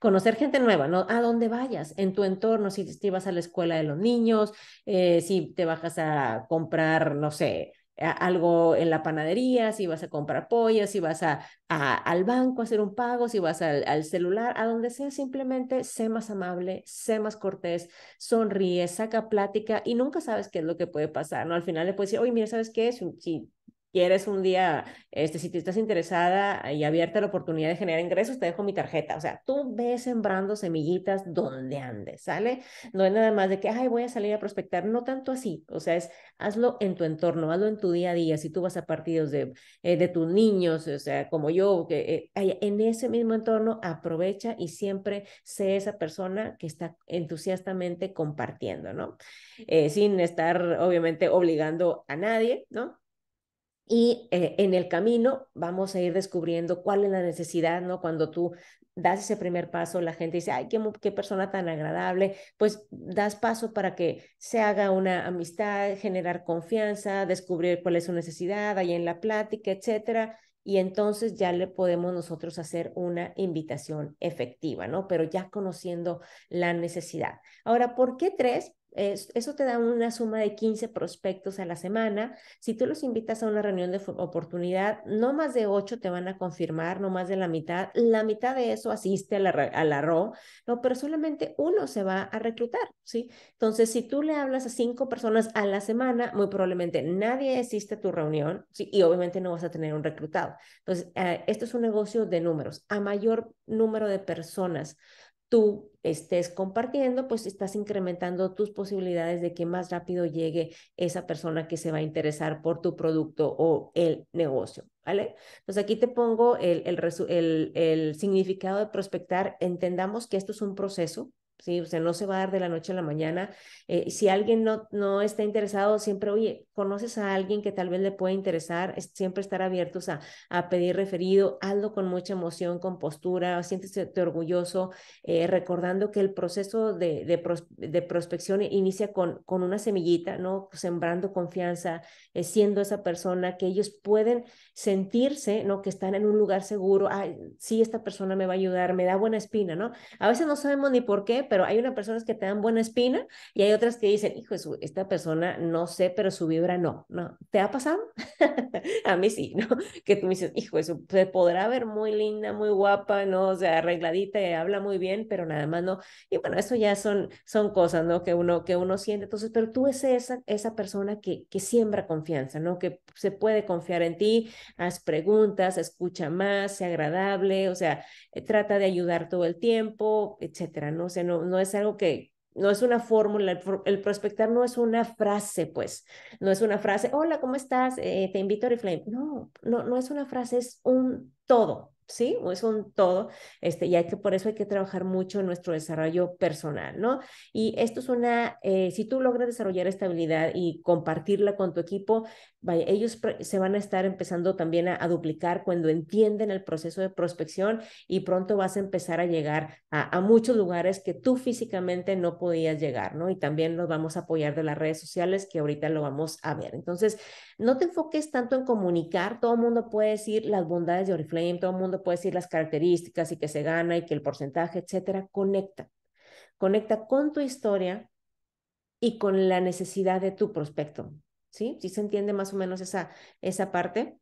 Conocer gente nueva, ¿no? A dónde vayas, en tu entorno, si te vas a la escuela de los niños, eh, si te bajas a comprar, no sé, algo en la panadería, si vas a comprar pollas, si vas a, al banco a hacer un pago, si vas al, celular, a donde sea, simplemente sé más amable, sé más cortés, sonríe, saca plática y nunca sabes qué es lo que puede pasar, ¿no? Al final le puedes decir, oye, mira, ¿sabes qué? si quieres un día, este, si te estás interesada eh, y abierta a la oportunidad de generar ingresos, te dejo mi tarjeta. O sea, tú ves sembrando semillitas donde andes, ¿sale? No es nada más de que, ay, voy a salir a prospectar, no tanto así. O sea, es hazlo en tu entorno, hazlo en tu día a día. Si tú vas a partidos de, eh, de tus niños, o sea, como yo, que eh, en ese mismo entorno, aprovecha y siempre sé esa persona que está entusiastamente compartiendo, ¿no? sin estar, obviamente, obligando a nadie, ¿no? Y eh, en el camino vamos a ir descubriendo cuál es la necesidad, ¿no? Cuando tú das ese primer paso, la gente dice, ay, qué, qué persona tan agradable, pues das paso para que se haga una amistad, generar confianza, descubrir cuál es su necesidad ahí en la plática, etcétera. Y entonces ya le podemos nosotros hacer una invitación efectiva, ¿no? Pero ya conociendo la necesidad. Ahora, ¿por qué tres? eso te da una suma de 15 prospectos a la semana. Si tú los invitas a una reunión de oportunidad, no más de 8 te van a confirmar, no más de la mitad. La mitad de eso asiste a la, a RO, no, pero solamente uno se va a reclutar, ¿sí? Entonces, si tú le hablas a 5 personas a la semana, muy probablemente nadie asiste a tu reunión, ¿sí? Y obviamente no vas a tener un reclutado. Entonces, eh, esto es un negocio de números. A mayor número de personas tú estés compartiendo, pues estás incrementando tus posibilidades de que más rápido llegue esa persona que se va a interesar por tu producto o el negocio, ¿vale? Entonces aquí te pongo el, el significado de prospectar. Entendamos que esto es un proceso, ¿sí? O sea, no se va a dar de la noche a la mañana. Eh, si alguien no, no está interesado, siempre, oye, conoces a alguien que tal vez le pueda interesar, siempre estar abiertos a, a, pedir referido, hazlo con mucha emoción, con postura, siéntete orgulloso, eh, recordando que el proceso de, de, de prospección inicia con, con una semillita, ¿no? Sembrando confianza, eh, siendo esa persona que ellos pueden sentirse, ¿no? Que están en un lugar seguro, ah, sí, esta persona me va a ayudar, me da buena espina, ¿no? A veces no sabemos ni por qué, pero hay unas personas que te dan buena espina y hay otras que dicen, hijo, esta persona no sé, pero su vibra no, no. ¿Te ha pasado? a mí sí, ¿no? Que tú me dices, hijo, eso se podrá ver muy linda, muy guapa, ¿no? O sea, arregladita, y eh, habla muy bien, pero nada más no. Y bueno, eso ya son, son cosas, ¿no? Que uno, que uno siente. Entonces, pero tú es esa, esa persona que, que siembra confianza, ¿no? Que se puede confiar en ti, haz preguntas, escucha más, sea agradable, o sea, eh, trata de ayudar todo el tiempo, etcétera, ¿no? O sea, no no, es algo que, no es una fórmula, el, prospectar no es una frase, pues, no es una frase, hola, ¿cómo estás? Eh, te invito a Reflame. No, no, no es una frase, es un todo, ¿sí? Es un todo, este, y hay que, por eso hay que trabajar mucho en nuestro desarrollo personal, ¿no? Y esto es una, eh, si tú logras desarrollar esta habilidad y compartirla con tu equipo, ellos se van a estar empezando también a, duplicar cuando entienden el proceso de prospección y pronto vas a empezar a llegar a, muchos lugares que tú físicamente no podías llegar, ¿no? Y también los vamos a apoyar de las redes sociales que ahorita lo vamos a ver. Entonces, no te enfoques tanto en comunicar, todo el mundo puede decir las bondades de Oriflame, todo el mundo puede decir las características y que se gana y que el porcentaje, etcétera, conecta. Conecta con tu historia y con la necesidad de tu prospecto. ¿sí? ¿Sí se entiende más o menos esa, esa parte?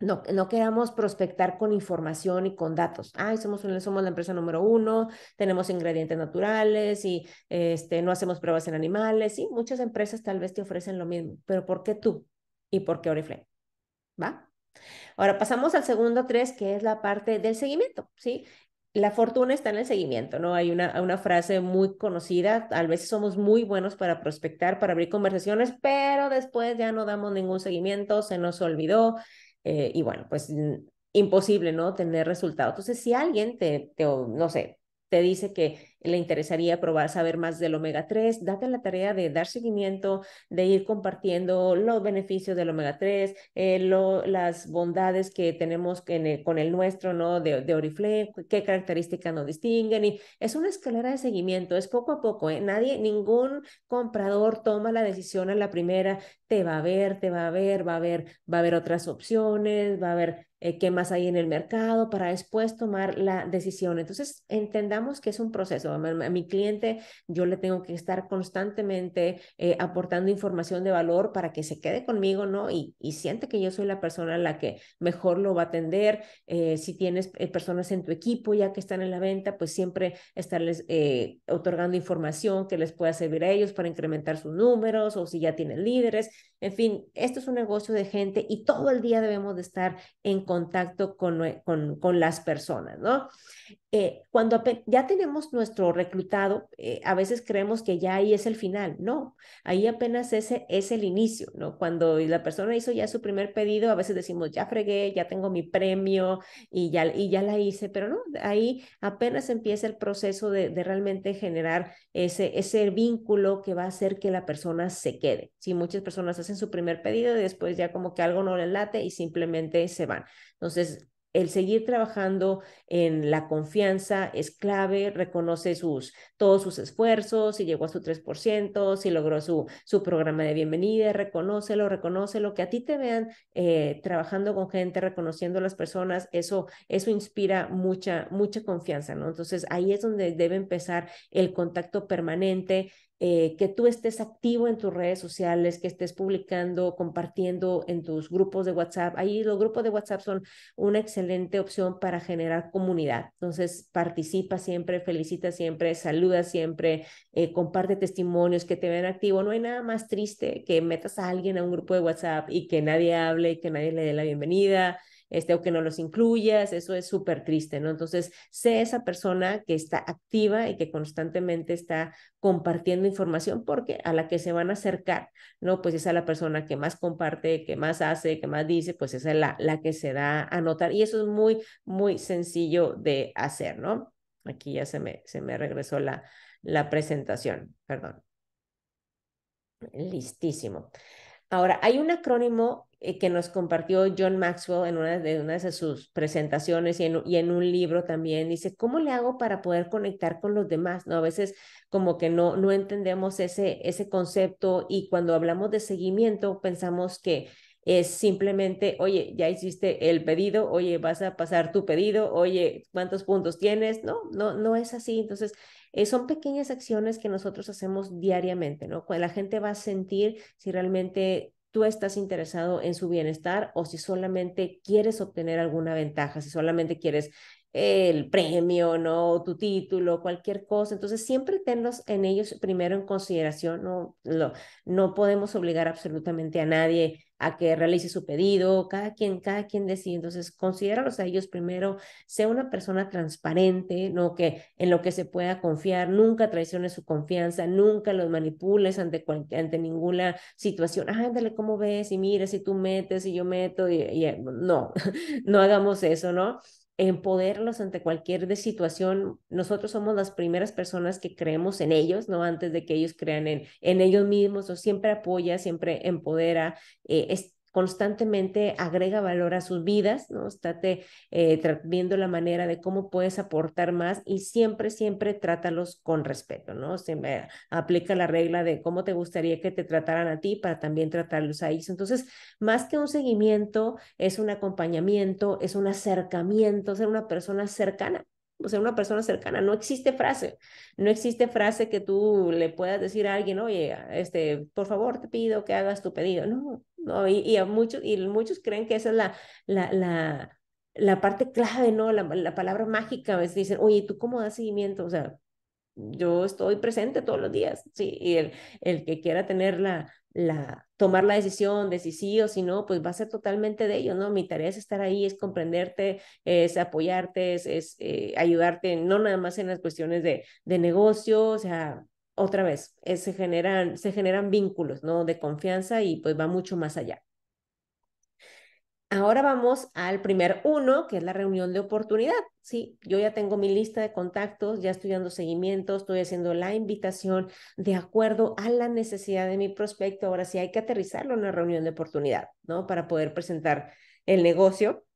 No, no queramos prospectar con información y con datos. Ah, somos, somos la empresa número uno, tenemos ingredientes naturales y este, no hacemos pruebas en animales. Sí, muchas empresas tal vez te ofrecen lo mismo, pero ¿por qué tú? ¿Y por qué Oriflame? ¿Va? Ahora pasamos al segundo tres, que es la parte del seguimiento, ¿sí? la fortuna está en el seguimiento, ¿no? Hay una, una frase muy conocida, a veces somos muy buenos para prospectar, para abrir conversaciones, pero después ya no damos ningún seguimiento, se nos olvidó eh, y bueno, pues mm, imposible, ¿no? Tener resultados. Entonces, si alguien te no sé, te dice que le interesaría probar, saber más del omega 3, date la tarea de dar seguimiento, de ir compartiendo los beneficios del omega 3, eh, lo, las bondades que tenemos con el nuestro, ¿no? De, de Oriflame, qué características nos distinguen. Y es una escalera de seguimiento, es poco a poco. ¿eh? Nadie, ningún comprador toma la decisión a la primera, te va a ver, te va a ver, va a ver va a haber otras opciones, va a haber eh, qué más hay en el mercado para después tomar la decisión. Entonces, entendamos que es un proceso. A mi, cliente yo le tengo que estar constantemente eh, aportando información de valor para que se quede conmigo, ¿no? Y, siente que yo soy la persona a la que mejor lo va a atender. Eh, si tienes eh, personas en tu equipo ya que están en la venta, pues siempre estarles otorgando información que les pueda servir a ellos para incrementar sus números o si ya tienen líderes. En fin, esto es un negocio de gente y todo el día debemos de estar en contacto con, con, con las personas, ¿no? Eh, cuando ya tenemos nuestro reclutado, eh, a veces creemos que ya ahí es el final. No, ahí apenas ese es el inicio, ¿no? Cuando la persona hizo ya su primer pedido, a veces decimos, ya fregué, ya tengo mi premio y ya, y ya la hice, pero no, ahí apenas empieza el proceso de, realmente generar ese, ese vínculo que va a hacer que la persona se quede. Si muchas personas hacen su primer pedido y después ya como que algo no les late y simplemente se van. Entonces, el seguir trabajando en la confianza es clave, reconoce sus, todos sus esfuerzos, si llegó a su 3%, si logró su, su programa de bienvenida, reconócelo, lo que a ti te vean eh, trabajando con gente, reconociendo a las personas, eso, eso inspira mucha, mucha confianza, ¿no? Entonces ahí es donde debe empezar el contacto permanente, eh, que tú estés activo en tus redes sociales, que estés publicando, compartiendo en tus grupos de WhatsApp. Ahí los grupos de WhatsApp son una excelente opción para generar comunidad. Entonces, participa siempre, felicita siempre, saluda siempre, eh, comparte testimonios que te vean activo. No hay nada más triste que metas a alguien a un grupo de WhatsApp y que nadie hable y que nadie le dé la bienvenida este, o que no los incluyas, eso es súper triste, ¿no? Entonces, sé esa persona que está activa y que constantemente está compartiendo información porque a la que se van a acercar, ¿no? Pues esa es la persona que más comparte, que más hace, que más dice, pues esa es la, la que se da a notar y eso es muy, muy sencillo de hacer, ¿no? Aquí ya se me, se me regresó la, la presentación, perdón. Listísimo. Ahora, hay un acrónimo eh, que nos compartió John Maxwell en una de, una de sus presentaciones y en, un libro también. Dice, ¿cómo le hago para poder conectar con los demás? ¿No? A veces como que no, no entendemos ese, ese concepto y cuando hablamos de seguimiento pensamos que es simplemente, oye, ya hiciste el pedido, oye, vas a pasar tu pedido, oye, ¿cuántos puntos tienes? No, no, no es así. Entonces, eh, son pequeñas acciones que nosotros hacemos diariamente, ¿no? La gente va a sentir si realmente tú estás interesado en su bienestar o si solamente quieres obtener alguna ventaja, si solamente quieres el premio, ¿no? Tu título, cualquier cosa. Entonces, siempre tenlos en ellos primero en consideración, no, no podemos obligar absolutamente a nadie a que realice su pedido, cada quien, cada quien decide. Entonces, considéralos a ellos primero, sea una persona transparente, ¿no? Que en lo que se pueda confiar, nunca traiciones su confianza, nunca los manipules ante, ante ninguna situación. ándale, ¿cómo ves? Y mira, si tú metes y yo meto, y, y eh, no, no hagamos eso, ¿no? empoderarlos ante cualquier de situación. Nosotros somos las primeras personas que creemos en ellos, ¿no? Antes de que ellos crean en, en ellos mismos, o siempre apoya, siempre empodera, eh, constantemente agrega valor a sus vidas, ¿no? Estate eh, viendo la manera de cómo puedes aportar más y siempre, siempre trátalos con respeto, ¿no? Siempre aplica la regla de cómo te gustaría que te trataran a ti para también tratarlos a ellos. Entonces, más que un seguimiento, es un acompañamiento, es un acercamiento, ser una persona cercana, o sea, una persona cercana. No existe frase, no existe frase que tú le puedas decir a alguien, oye, este, por favor, te pido que hagas tu pedido. No, y, muchos, y muchos creen que esa es la, la, la, la parte clave, ¿no? La, la palabra mágica, a veces dicen, oye, ¿tú cómo das seguimiento? O sea, yo estoy presente todos los días, sí, y el, el que quiera tener la, la, tomar la decisión de si sí o si no, pues va a ser totalmente de ellos, ¿no? Mi tarea es estar ahí, es comprenderte, es apoyarte, es, eh, ayudarte, no nada más en las cuestiones de, de negocio, o sea, otra vez, eh, se, generan, se generan vínculos ¿no? de confianza y pues va mucho más allá. Ahora vamos al primer uno, que es la reunión de oportunidad. Sí, yo ya tengo mi lista de contactos, ya estoy dando seguimiento, estoy haciendo la invitación de acuerdo a la necesidad de mi prospecto. Ahora sí hay que aterrizarlo en una reunión de oportunidad, ¿no? Para poder presentar el negocio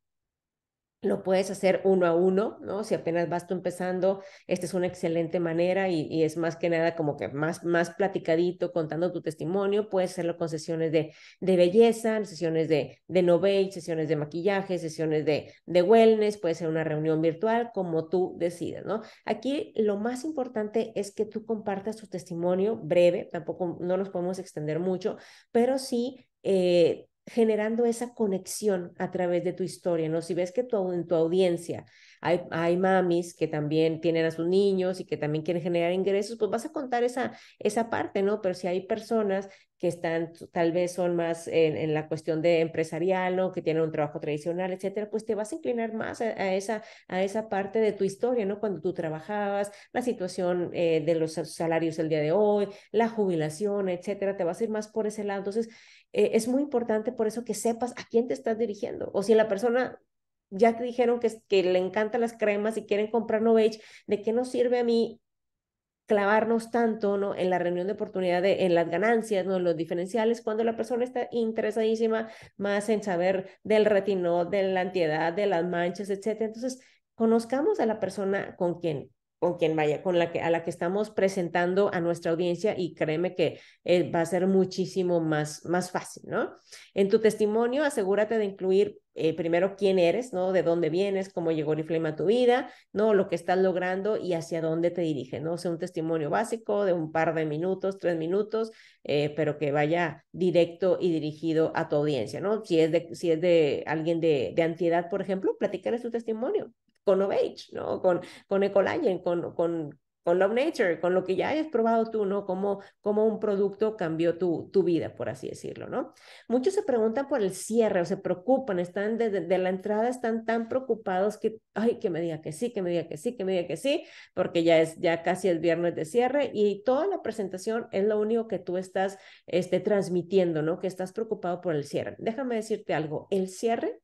lo puedes hacer uno a uno, ¿no? Si apenas vas tú empezando, esta es una excelente manera y, es más que nada como que más, más platicadito, contando tu testimonio. Puedes hacerlo con sesiones de, de belleza, sesiones de, de sesiones de maquillaje, sesiones de, de wellness, puede ser una reunión virtual, como tú decidas, ¿no? Aquí lo más importante es que tú compartas tu testimonio breve, tampoco no nos podemos extender mucho, pero sí eh, generando esa conexión a través de tu historia, ¿no? Si ves que tu, en tu audiencia hay, hay mamis que también tienen a sus niños y que también quieren generar ingresos, pues vas a contar esa, esa parte, ¿no? Pero si hay personas que están, tal vez son más en, la cuestión de empresarial, ¿no? Que tienen un trabajo tradicional, etcétera, pues te vas a inclinar más a, esa, a esa parte de tu historia, ¿no? Cuando tú trabajabas, la situación eh, de los salarios el día de hoy, la jubilación, etcétera, te vas a ir más por ese lado. Entonces, eh, es muy importante por eso que sepas a quién te estás dirigiendo. O si la persona ya te dijeron que, que le encantan las cremas y quieren comprar Novage, ¿de qué nos sirve a mí clavarnos tanto ¿no? en la reunión de oportunidad, en las ganancias, ¿no? en los diferenciales, cuando la persona está interesadísima más en saber del retinol, de la antiedad, de las manchas, etcétera? Entonces, conozcamos a la persona con quien con quien vaya, con la que, a la que estamos presentando a nuestra audiencia y créeme que eh, va a ser muchísimo más, más fácil, ¿no? En tu testimonio, asegúrate de incluir eh, primero quién eres, ¿no? De dónde vienes, cómo llegó Oriflame a tu vida, ¿no? Lo que estás logrando y hacia dónde te dirige, ¿no? O sea, un testimonio básico de un par de minutos, tres minutos, eh, pero que vaya directo y dirigido a tu audiencia, ¿no? Si es de, si es de alguien de, de por ejemplo, platícales tu testimonio con Novage, ¿no? Con, con Ecolagen, con, con, con Love Nature, con lo que ya hayas probado tú, ¿no? Cómo, cómo un producto cambió tu, tu vida, por así decirlo, ¿no? Muchos se preguntan por el cierre o se preocupan, están desde de la entrada, están tan preocupados que, ay, que me diga que sí, que me diga que sí, que me diga que sí, porque ya es, ya casi el viernes de cierre y toda la presentación es lo único que tú estás este, transmitiendo, ¿no? Que estás preocupado por el cierre. Déjame decirte algo, el cierre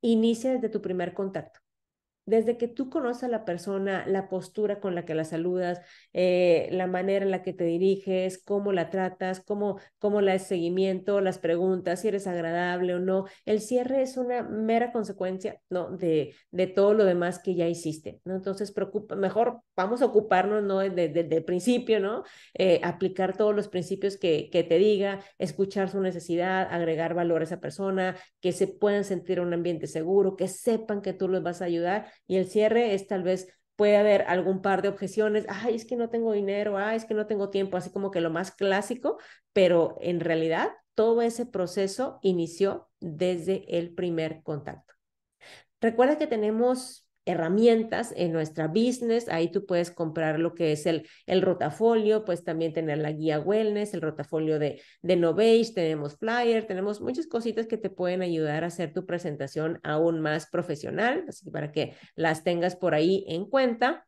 inicia desde tu primer contacto desde que tú conoces a la persona, la postura con la que la saludas, eh, la manera en la que te diriges, cómo la tratas, cómo, cómo la es seguimiento, las preguntas, si eres agradable o no, el cierre es una mera consecuencia ¿no? de, de todo lo demás que ya hiciste. ¿no? Entonces, preocupa, mejor vamos a ocuparnos ¿no? desde, el principio, ¿no? Eh, aplicar todos los principios que, que te diga, escuchar su necesidad, agregar valor a esa persona, que se puedan sentir en un ambiente seguro, que sepan que tú los vas a ayudar y el cierre es tal vez puede haber algún par de objeciones, ay, es que no tengo dinero, ay, ah, es que no tengo tiempo, así como que lo más clásico, pero en realidad todo ese proceso inició desde el primer contacto. Recuerda que tenemos herramientas en nuestra business. Ahí tú puedes comprar lo que es el, el rotafolio, pues también tener la guía wellness, el rotafolio de, de Novage, tenemos flyer, tenemos muchas cositas que te pueden ayudar a hacer tu presentación aún más profesional, así que para que las tengas por ahí en cuenta.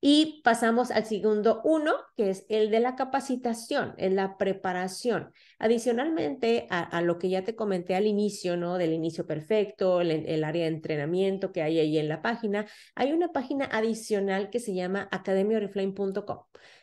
Y pasamos al segundo uno, que es el de la capacitación, en la preparación. Adicionalmente a, lo que ya te comenté al inicio, ¿no? Del inicio perfecto, el, área de entrenamiento que hay ahí en la página, hay una página adicional que se llama academioreflame.com.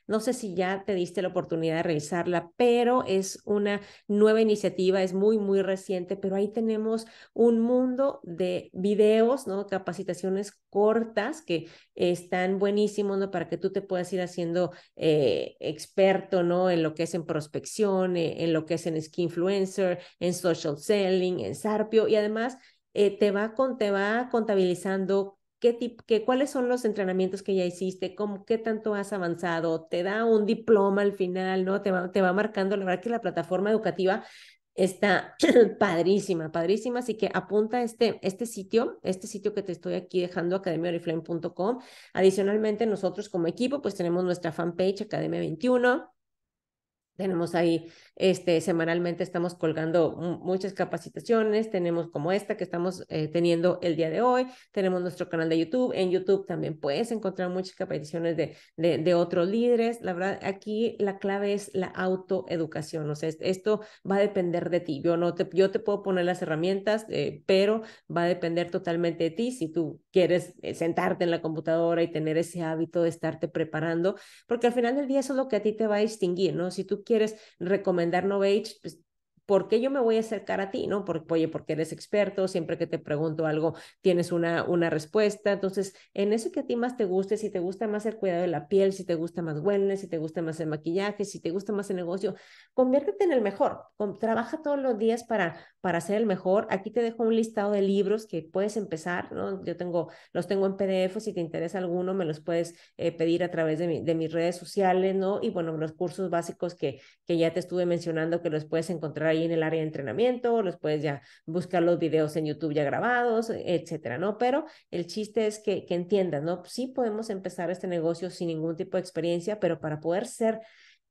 No sé si ya te diste la oportunidad de revisarla, pero es una nueva iniciativa, es muy, muy reciente, pero ahí tenemos un mundo de videos, ¿no? Capacitaciones cortas que están buenísimos, ¿no? Para que tú te puedas ir haciendo eh, experto, ¿no? En lo que es en prospección, eh, en, lo que es en skinfluencer, en social selling, en Sarpio y además eh, te, va te va contabilizando qué cuáles son los entrenamientos que ya hiciste, cómo, qué tanto has avanzado, te da un diploma al final, ¿no? Te va, marcando, la verdad que la plataforma educativa está padrísima, padrísima, así que apunta este, este sitio, este sitio que te estoy aquí dejando, academiaoriflame.com. Adicionalmente, nosotros como equipo, pues tenemos nuestra fanpage Academia 21 tenemos ahí, este, semanalmente estamos colgando muchas capacitaciones, tenemos como esta que estamos eh, teniendo el día de hoy, tenemos nuestro canal de YouTube, en YouTube también puedes encontrar muchas capacitaciones de, de, otros líderes, la verdad, aquí la clave es la autoeducación, o sea, esto va a depender de ti, yo no te, yo te puedo poner las herramientas, eh, pero va a depender totalmente de ti si tú quieres eh, sentarte en la computadora y tener ese hábito de estarte preparando, porque al final del día eso es lo que a ti te va a distinguir, ¿no? Si tú quieres recomendar Novage, pues ¿por qué yo me voy a acercar a ti? ¿No? Porque, oye, porque eres experto, siempre que te pregunto algo tienes una, una respuesta. Entonces, en eso que a ti más te guste, si te gusta más el cuidado de la piel, si te gusta más wellness, si te gusta más el maquillaje, si te gusta más el negocio, conviértete en el mejor. trabaja todos los días para, para ser el mejor. Aquí te dejo un listado de libros que puedes empezar, ¿no? Yo tengo, los tengo en PDF, si te interesa alguno, me los puedes eh, pedir a través de, mis redes sociales, ¿no? Y bueno, los cursos básicos que, que ya te estuve mencionando, que los puedes encontrar ahí en el área de entrenamiento, los puedes ya buscar los videos en YouTube ya grabados, etcétera, ¿no? Pero el chiste es que, que entiendas, ¿no? Sí podemos empezar este negocio sin ningún tipo de experiencia, pero para poder ser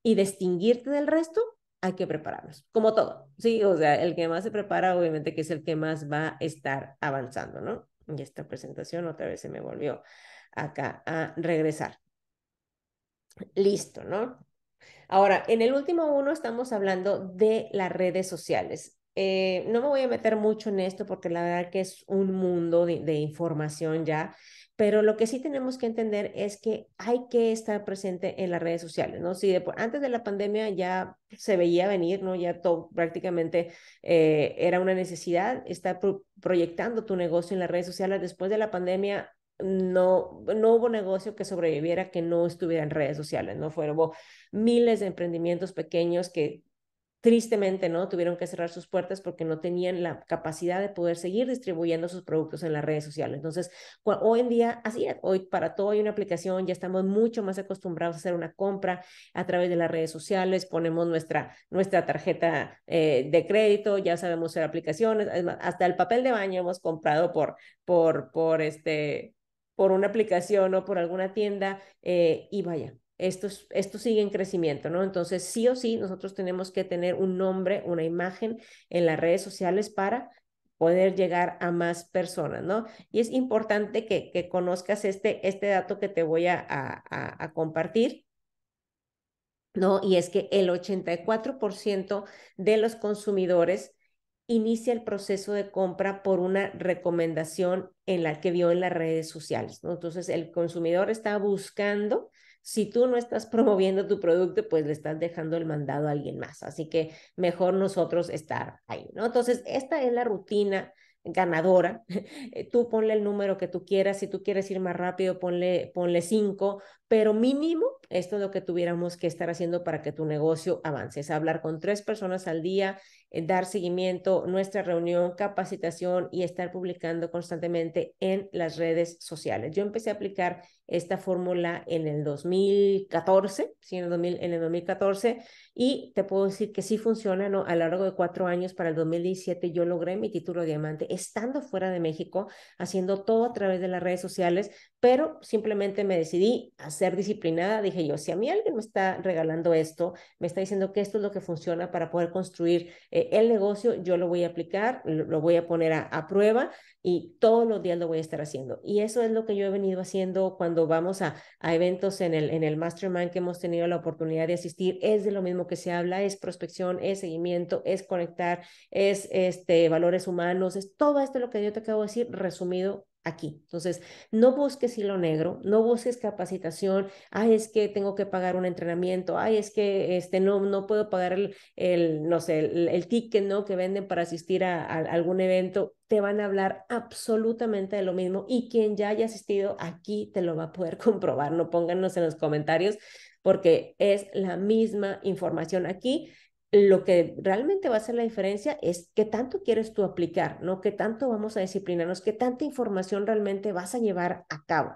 y distinguirte del resto, hay que prepararnos, como todo, ¿sí? O sea, el que más se prepara, obviamente, que es el que más va a estar avanzando, ¿no? Y esta presentación otra vez se me volvió acá a regresar. Listo, ¿no? Ahora, en el último uno estamos hablando de las redes sociales. Eh, no me voy a meter mucho en esto porque la verdad que es un mundo de, información ya, pero lo que sí tenemos que entender es que hay que estar presente en las redes sociales, ¿no? Si antes de la pandemia ya se veía venir, ¿no? Ya todo prácticamente eh, era una necesidad estar proyectando tu negocio en las redes sociales. Después de la pandemia no, no hubo negocio que sobreviviera que no estuviera en redes sociales, ¿no? Fueron hubo miles de emprendimientos pequeños que tristemente, ¿no? Tuvieron que cerrar sus puertas porque no tenían la capacidad de poder seguir distribuyendo sus productos en las redes sociales. Entonces, hoy en día, así es, hoy para todo hay una aplicación, ya estamos mucho más acostumbrados a hacer una compra a través de las redes sociales, ponemos nuestra, nuestra tarjeta eh, de crédito, ya sabemos hacer aplicaciones, hasta el papel de baño hemos comprado por, por, por este, por una aplicación o por alguna tienda eh, y vaya, esto, esto sigue en crecimiento, ¿no? Entonces, sí o sí, nosotros tenemos que tener un nombre, una imagen en las redes sociales para poder llegar a más personas, ¿no? Y es importante que, que conozcas este, este dato que te voy a, a, a compartir. ¿no? Y es que el 84% de los consumidores inicia el proceso de compra por una recomendación en la que vio en las redes sociales. ¿no? Entonces, el consumidor está buscando, si tú no estás promoviendo tu producto, pues le estás dejando el mandado a alguien más. Así que mejor nosotros estar ahí. ¿no? Entonces, esta es la rutina ganadora. Eh, tú ponle el número que tú quieras, si tú quieres ir más rápido, ponle, ponle cinco, pero mínimo, esto es lo que tuviéramos que estar haciendo para que tu negocio avance, es hablar con tres personas al día dar seguimiento, nuestra reunión, capacitación y estar publicando constantemente en las redes sociales. Yo empecé a aplicar esta fórmula en el 2014, sí, en el, en el 2014, y te puedo decir que sí funciona, ¿no? A lo largo de cuatro años, para el 2017, yo logré mi título de diamante estando fuera de México, haciendo todo a través de las redes sociales, pero simplemente me decidí a ser disciplinada. Dije yo, si a mí alguien me está regalando esto, me está diciendo que esto es lo que funciona para poder construir. Eh, el negocio yo lo voy a aplicar, lo, voy a poner a, prueba y todos los días lo voy a estar haciendo. Y eso es lo que yo he venido haciendo cuando vamos a, eventos en el, en el mastermind que hemos tenido la oportunidad de asistir. Es de lo mismo que se habla, es prospección, es seguimiento, es conectar, es este, valores humanos, es todo esto lo que yo te acabo de decir resumido aquí. Entonces, no busques hilo negro, no busques capacitación, ay, es que tengo que pagar un entrenamiento, ay, es que este, no, no puedo pagar el, no sé, el, ticket ¿no? que venden para asistir a, a, algún evento. Te van a hablar absolutamente de lo mismo y quien ya haya asistido aquí te lo va a poder comprobar. No pónganos en los comentarios porque es la misma información aquí lo que realmente va a hacer la diferencia es qué tanto quieres tú aplicar, ¿no? Qué tanto vamos a disciplinarnos, qué tanta información realmente vas a llevar a cabo.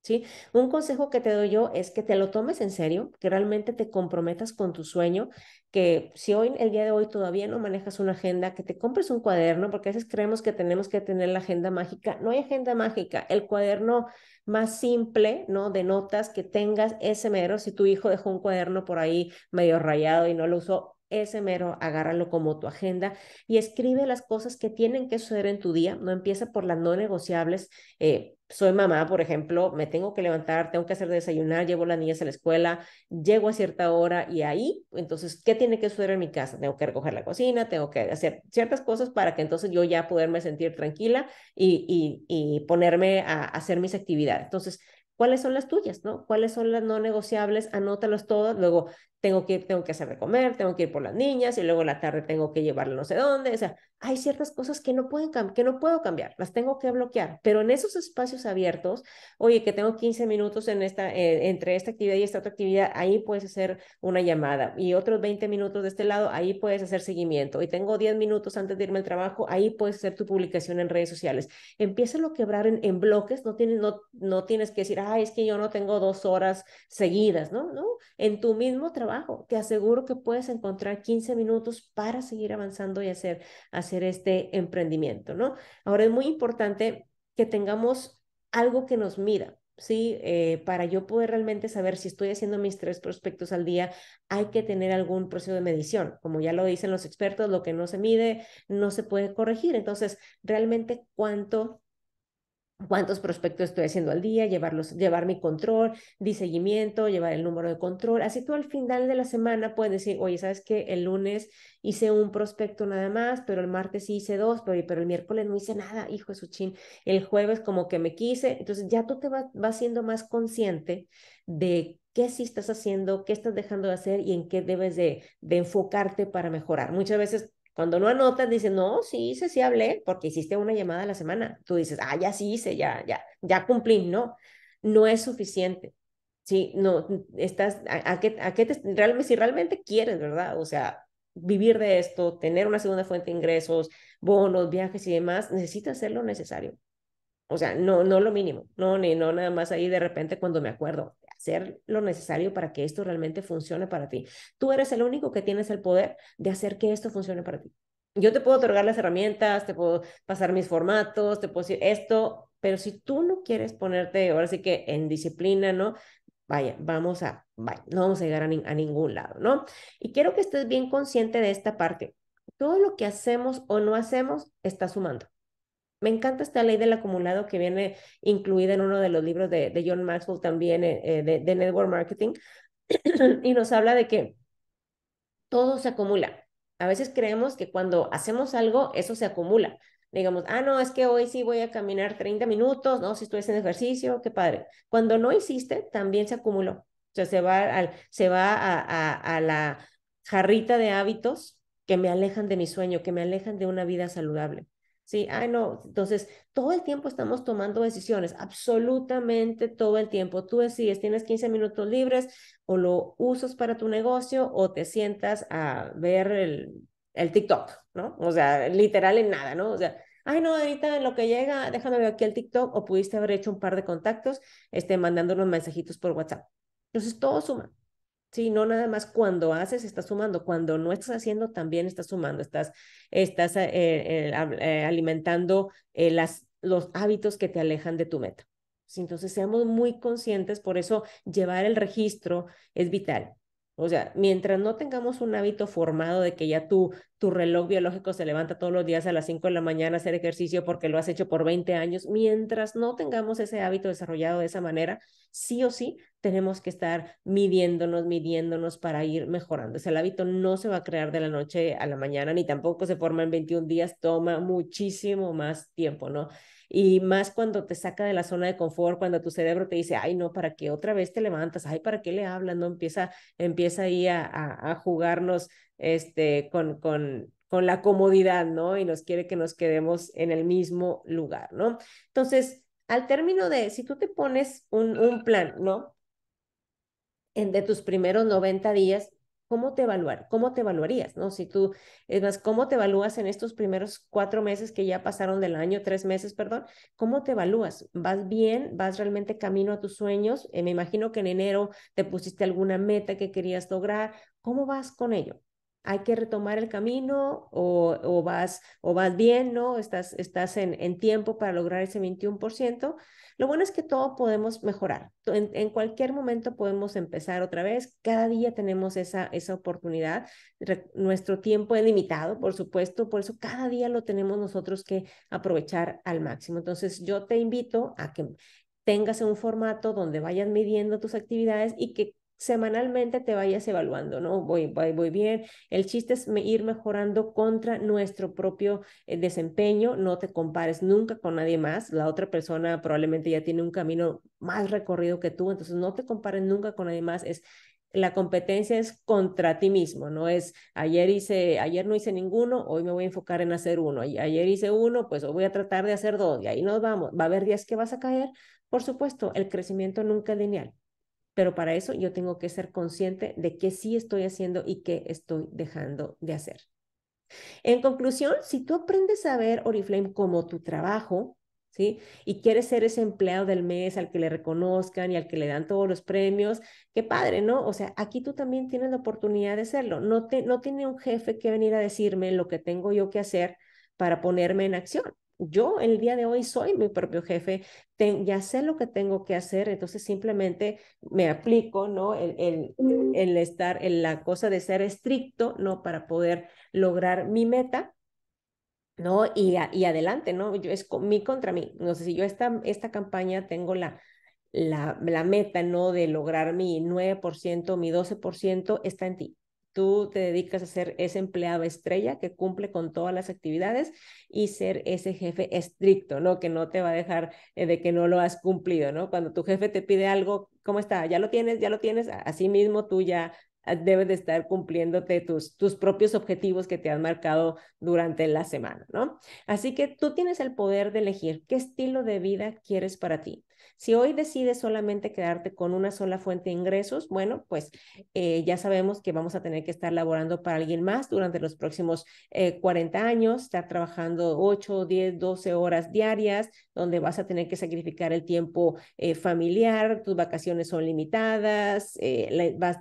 ¿Sí? Un consejo que te doy yo es que te lo tomes en serio, que realmente te comprometas con tu sueño, que si hoy, el día de hoy todavía no manejas una agenda, que te compres un cuaderno, porque a veces creemos que tenemos que tener la agenda mágica. No hay agenda mágica. El cuaderno más simple, ¿no? De notas que tengas ese mero. Si tu hijo dejó un cuaderno por ahí medio rayado y no lo usó, ese mero, agárralo como tu agenda y escribe las cosas que tienen que suceder en tu día. No empieza por las no negociables. Eh, soy mamá, por ejemplo, me tengo que levantar, tengo que hacer desayunar, llevo a las niñas a la escuela, llego a cierta hora y ahí, entonces, ¿qué tiene que suceder en mi casa? Tengo que recoger la cocina, tengo que hacer ciertas cosas para que entonces yo ya poderme sentir tranquila y, y, ponerme a, hacer mis actividades. Entonces, ¿cuáles son las tuyas? ¿no? ¿Cuáles son las no negociables? Anótalos todos. Luego, tengo que tengo que hacer de comer, tengo que ir por las niñas y luego en la tarde tengo que llevarla no sé dónde. O sea, hay ciertas cosas que no, pueden que no puedo cambiar, las tengo que bloquear, pero en esos espacios abiertos, oye, que tengo 15 minutos en esta, eh, entre esta actividad y esta otra actividad, ahí puedes hacer una llamada y otros 20 minutos de este lado, ahí puedes hacer seguimiento y tengo 10 minutos antes de irme al trabajo, ahí puedes hacer tu publicación en redes sociales. Empieza a quebrar en, en, bloques, no tienes, no, no tienes que decir, ah, es que yo no tengo dos horas seguidas, ¿no? ¿No? En tu mismo trabajo te aseguro que puedes encontrar 15 minutos para seguir avanzando y hacer, hacer este emprendimiento, ¿no? Ahora es muy importante que tengamos algo que nos mida, ¿sí? Eh, para yo poder realmente saber si estoy haciendo mis tres prospectos al día, hay que tener algún proceso de medición. Como ya lo dicen los expertos, lo que no se mide no se puede corregir. Entonces, realmente cuánto cuántos prospectos estoy haciendo al día, llevarlos, llevar mi control, di seguimiento, llevar el número de control. Así tú al final de la semana puedes decir, oye, ¿sabes qué? El lunes hice un prospecto nada más, pero el martes sí hice dos, pero, el miércoles no hice nada, hijo de su chin. El jueves como que me quise. Entonces ya tú te vas, siendo más consciente de qué sí estás haciendo, qué estás dejando de hacer y en qué debes de, de enfocarte para mejorar. Muchas veces cuando no anotas, dices, no, sí hice, sí hablé, porque hiciste una llamada a la semana. Tú dices, ah, ya sí hice, ya, ya, ya cumplí. No, no es suficiente. Sí, no, estás, a, a qué realmente, si realmente quieres, ¿verdad? O sea, vivir de esto, tener una segunda fuente de ingresos, bonos, viajes y demás, necesitas hacer lo necesario. O sea, no, no lo mínimo, no, ni no nada más ahí de repente cuando me acuerdo, hacer lo necesario para que esto realmente funcione para ti. Tú eres el único que tienes el poder de hacer que esto funcione para ti. Yo te puedo otorgar las herramientas, te puedo pasar mis formatos, te puedo decir esto, pero si tú no quieres ponerte ahora sí que en disciplina, ¿no? Vaya, vamos a, vaya, no vamos a llegar a ningún lado, ¿no? Y quiero que estés bien consciente de esta parte. Todo lo que hacemos o no hacemos está sumando. Me encanta esta ley del acumulado que viene incluida en uno de los libros de, de John Maxwell también eh, eh, de, Network Marketing y nos habla de que todo se acumula. A veces creemos que cuando hacemos algo, eso se acumula. Digamos, ah, no, es que hoy sí voy a caminar 30 minutos, no, si estoy haciendo ejercicio, qué padre. Cuando no hiciste, también se acumuló. O sea, se va, al, se va a, a, a la jarrita de hábitos que me alejan de mi sueño, que me alejan de una vida saludable. ¿sí? Ay, no. Entonces, todo el tiempo estamos tomando decisiones, absolutamente todo el tiempo. Tú decides, tienes 15 minutos libres o lo usas para tu negocio o te sientas a ver el, TikTok, ¿no? O sea, literal en nada, ¿no? O sea, ay, no, ahorita lo que llega, déjame ver aquí el TikTok o pudiste haber hecho un par de contactos, este, mandando unos mensajitos por WhatsApp. Entonces, todo suma. Sí, no nada más cuando haces estás sumando, cuando no estás haciendo también estás sumando, estás, estás eh, eh, eh, alimentando las, los hábitos que te alejan de tu meta. Entonces seamos muy conscientes, por eso llevar el registro es vital. O sea, mientras no tengamos un hábito formado de que ya tú tu reloj biológico se levanta todos los días a las 5 de la mañana a hacer ejercicio porque lo has hecho por 20 años, mientras no tengamos ese hábito desarrollado de esa manera, sí o sí tenemos que estar midiéndonos, midiéndonos para ir mejorando. O el hábito no se va a crear de la noche a la mañana, ni tampoco se forma en 21 días, toma muchísimo más tiempo, ¿no? y más cuando te saca de la zona de confort, cuando tu cerebro te dice, ay, no, ¿para qué otra vez te levantas? Ay, ¿para qué le hablas? No, empieza, empieza ahí a, a, jugarnos este, con, con, con la comodidad, ¿no? Y nos quiere que nos quedemos en el mismo lugar, ¿no? Entonces, al término de, si tú te pones un, un plan, ¿no? En de tus primeros 90 días, ¿cómo te evaluar? ¿Cómo te evaluarías? ¿No? Si tú, es más, ¿cómo te evalúas en estos primeros cuatro meses que ya pasaron del año, tres meses, perdón? ¿Cómo te evalúas? ¿Vas bien? ¿Vas realmente camino a tus sueños? Eh, me imagino que en enero te pusiste alguna meta que querías lograr. ¿Cómo vas con ello? hay que retomar el camino o, vas, o vas bien, ¿no? Estás, estás en, tiempo para lograr ese 21%. Lo bueno es que todo podemos mejorar. En, cualquier momento podemos empezar otra vez. Cada día tenemos esa, esa oportunidad. nuestro tiempo es limitado, por supuesto, por eso cada día lo tenemos nosotros que aprovechar al máximo. Entonces, yo te invito a que tengas un formato donde vayas midiendo tus actividades y que semanalmente te vayas evaluando, ¿no? Voy, voy, voy bien. El chiste es ir mejorando contra nuestro propio eh, desempeño. No te compares nunca con nadie más. La otra persona probablemente ya tiene un camino más recorrido que tú, entonces no te compares nunca con nadie más. Es la competencia es contra ti mismo, no es ayer hice, ayer no hice ninguno, hoy me voy a enfocar en hacer uno, ayer hice uno, pues hoy voy a tratar de hacer dos, y ahí nos vamos. Va a haber días que vas a caer, por supuesto, el crecimiento nunca es lineal, pero para eso yo tengo que ser consciente de qué sí estoy haciendo y qué estoy dejando de hacer. En conclusión, si tú aprendes a ver Oriflame como tu trabajo, ¿sí? Y quieres ser ese empleado del mes al que le reconozcan y al que le dan todos los premios, qué padre, ¿no? O sea, aquí tú también tienes la oportunidad de serlo. No, te, no tiene un jefe que venir a decirme lo que tengo yo que hacer para ponerme en acción yo el día de hoy soy mi propio jefe, ya sé lo que tengo que hacer, entonces simplemente me aplico, ¿no? El, mm. el, estar, en la cosa de ser estricto, ¿no? Para poder lograr mi meta, ¿no? Y, adelante, ¿no? es mi contra mí. No sé si yo esta, esta campaña tengo la, la, la meta, ¿no? De lograr mi 9%, mi 12%, está en ti tú te dedicas a ser ese empleado estrella que cumple con todas las actividades y ser ese jefe estricto, ¿no? Que no te va a dejar eh, de que no lo has cumplido, ¿no? Cuando tu jefe te pide algo, ¿cómo está? ¿Ya lo tienes? ¿Ya lo tienes? Así mismo tú ya ah, debes de estar cumpliéndote tus, tus propios objetivos que te han marcado durante la semana, ¿no? Así que tú tienes el poder de elegir qué estilo de vida quieres para ti. Si hoy decides solamente quedarte con una sola fuente de ingresos, bueno, pues eh, ya sabemos que vamos a tener que estar laborando para alguien más durante los próximos 40 eh, años, estar trabajando 8, 10, 12 horas diarias, donde vas a tener que sacrificar el tiempo eh, familiar, tus vacaciones son limitadas,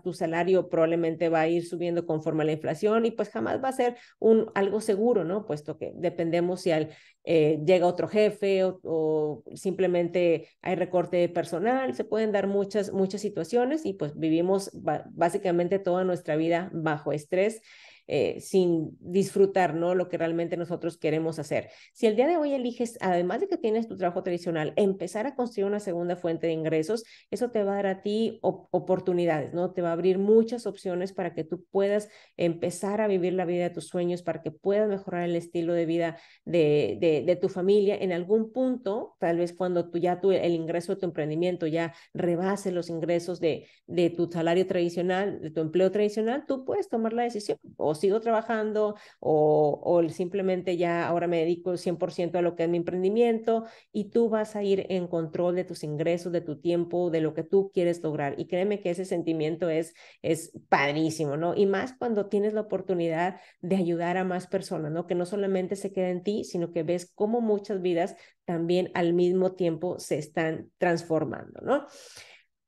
tu salario probablemente va a ir subiendo conforme a la inflación y pues jamás va a ser un, algo seguro, ¿no? Puesto que dependemos si al eh, llega otro jefe o, simplemente hay recorte de personal, se pueden dar muchas, muchas situaciones y pues vivimos básicamente toda nuestra vida bajo estrés eh, sin disfrutar, ¿no? Lo que realmente nosotros queremos hacer. Si el día de hoy eliges, además de que tienes tu trabajo tradicional, empezar a construir una segunda fuente de ingresos, eso te va a dar a ti oportunidades, ¿no? Te va a abrir muchas opciones para que tú puedas empezar a vivir la vida de tus sueños, para que puedas mejorar el estilo de vida de, de, tu familia. En algún punto, tal vez cuando tú ya tu, el ingreso de tu emprendimiento ya rebase los ingresos de, de tu salario tradicional, de tu empleo tradicional, tú puedes tomar la decisión o sigo trabajando o, o simplemente ya ahora me dedico 100% a lo que es mi emprendimiento y tú vas a ir en control de tus ingresos, de tu tiempo, de lo que tú quieres lograr. Y créeme que ese sentimiento es, es padrísimo, ¿no? Y más cuando tienes la oportunidad de ayudar a más personas, ¿no? Que no solamente se queda en ti, sino que ves cómo muchas vidas también al mismo tiempo se están transformando, ¿no?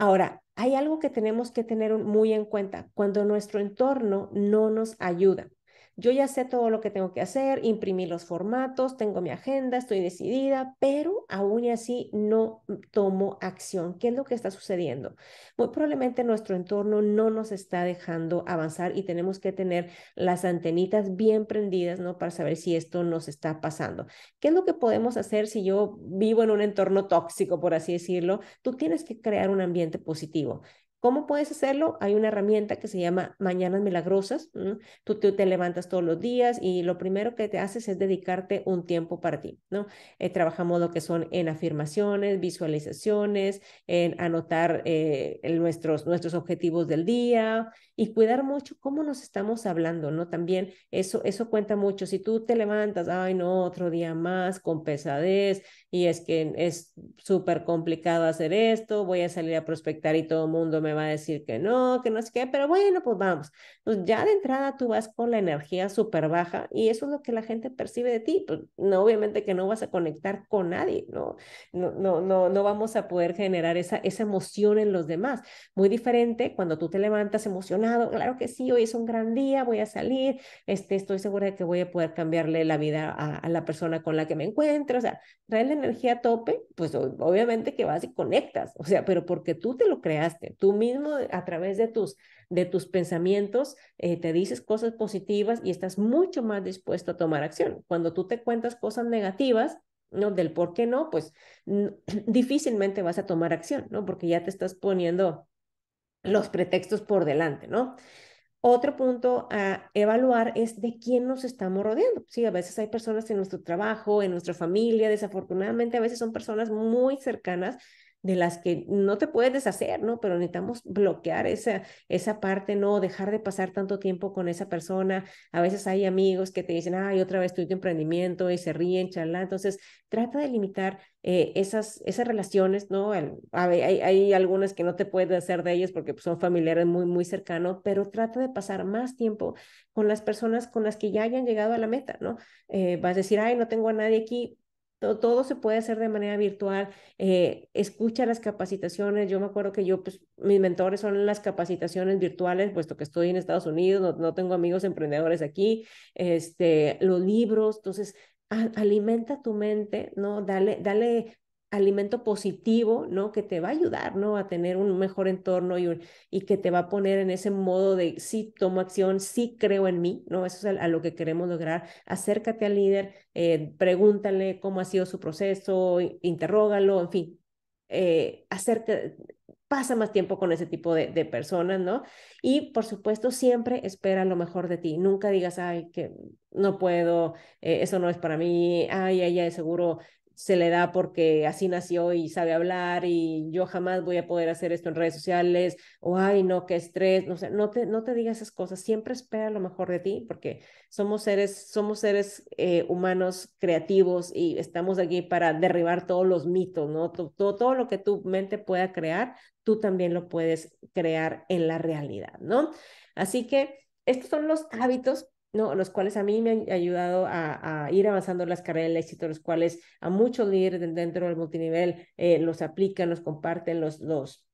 Ahora, hay algo que tenemos que tener muy en cuenta. Cuando nuestro entorno no nos ayuda, yo ya sé todo lo que tengo que hacer, imprimí los formatos, tengo mi agenda, estoy decidida, pero aún así no tomo acción. ¿Qué es lo que está sucediendo? Muy probablemente nuestro entorno no nos está dejando avanzar y tenemos que tener las antenitas bien prendidas, ¿no? Para saber si esto nos está pasando. ¿Qué es lo que podemos hacer si yo vivo en un entorno tóxico, por así decirlo? Tú tienes que crear un ambiente positivo. ¿Cómo puedes hacerlo? Hay una herramienta que se llama Mañanas Milagrosas. Tú, te levantas todos los días y lo primero que te haces es dedicarte un tiempo para ti, ¿no? Eh, trabajamos lo que son en afirmaciones, visualizaciones, en anotar eh, nuestros, nuestros objetivos del día y cuidar mucho cómo nos estamos hablando, ¿no? También eso, eso cuenta mucho. Si tú te levantas, ay, no, otro día más con pesadez y es que es súper complicado hacer esto, voy a salir a prospectar y todo el mundo me me va a decir que no, que no sé qué, pero bueno, pues vamos. Pues ya de entrada tú vas con la energía súper baja y eso es lo que la gente percibe de ti. Pues, no, obviamente que no vas a conectar con nadie, ¿no? No, no, no, no vamos a poder generar esa, esa emoción en los demás. Muy diferente cuando tú te levantas emocionado, claro que sí, hoy es un gran día, voy a salir, este, estoy segura de que voy a poder cambiarle la vida a, a la persona con la que me encuentro, o sea, trae la energía a tope, pues obviamente que vas y conectas, o sea, pero porque tú te lo creaste, tú mismo a través de tus, de tus pensamientos eh, te dices cosas positivas y estás mucho más dispuesto a tomar acción. Cuando tú te cuentas cosas negativas, ¿no? Del por qué no, pues difícilmente vas a tomar acción, ¿no? Porque ya te estás poniendo los pretextos por delante, ¿no? Otro punto a evaluar es de quién nos estamos rodeando. Sí, a veces hay personas en nuestro trabajo, en nuestra familia, desafortunadamente a veces son personas muy cercanas de las que no te puedes deshacer, ¿no? Pero necesitamos bloquear esa, esa parte, ¿no? Dejar de pasar tanto tiempo con esa persona. A veces hay amigos que te dicen, ay, otra vez tu emprendimiento y se ríen, charla. Entonces, trata de limitar eh, esas, esas relaciones, ¿no? hay, hay, algunas que no te puedes hacer de ellas porque son familiares muy, muy cercanos, pero trata de pasar más tiempo con las personas con las que ya hayan llegado a la meta, ¿no? Eh, vas a decir, ay, no tengo a nadie aquí, todo, se puede hacer de manera virtual, eh, escucha las capacitaciones, yo me acuerdo que yo, pues mis mentores son las capacitaciones virtuales, puesto que estoy en Estados Unidos, no, tengo amigos emprendedores aquí, este, los libros, entonces alimenta tu mente, ¿no? Dale, dale alimento positivo, ¿no? Que te va a ayudar, ¿no? A tener un mejor entorno y, un, y que te va a poner en ese modo de sí tomo acción, sí creo en mí, ¿no? Eso es a, lo que queremos lograr. Acércate al líder, eh, pregúntale cómo ha sido su proceso, interrógalo, en fin. Eh, acércate, pasa más tiempo con ese tipo de, personas, ¿no? Y por supuesto, siempre espera lo mejor de ti. Nunca digas, ay, que no puedo, eh, eso no es para mí, ay, ay, ay, seguro se le da porque así nació y sabe hablar y yo jamás voy a poder hacer esto en redes sociales o ay no, qué estrés, no, sé, no, te, no te digas esas cosas, siempre espera lo mejor de ti porque somos seres, somos seres eh, humanos creativos y estamos aquí para derribar todos los mitos, ¿no? Todo, todo lo que tu mente pueda crear, tú también lo puedes crear en la realidad, ¿no? Así que estos son los hábitos ¿no? los cuales a mí me han ayudado a, ir avanzando en las carreras del éxito, los cuales a muchos líderes dentro del multinivel eh, los aplican, los comparten, los, los,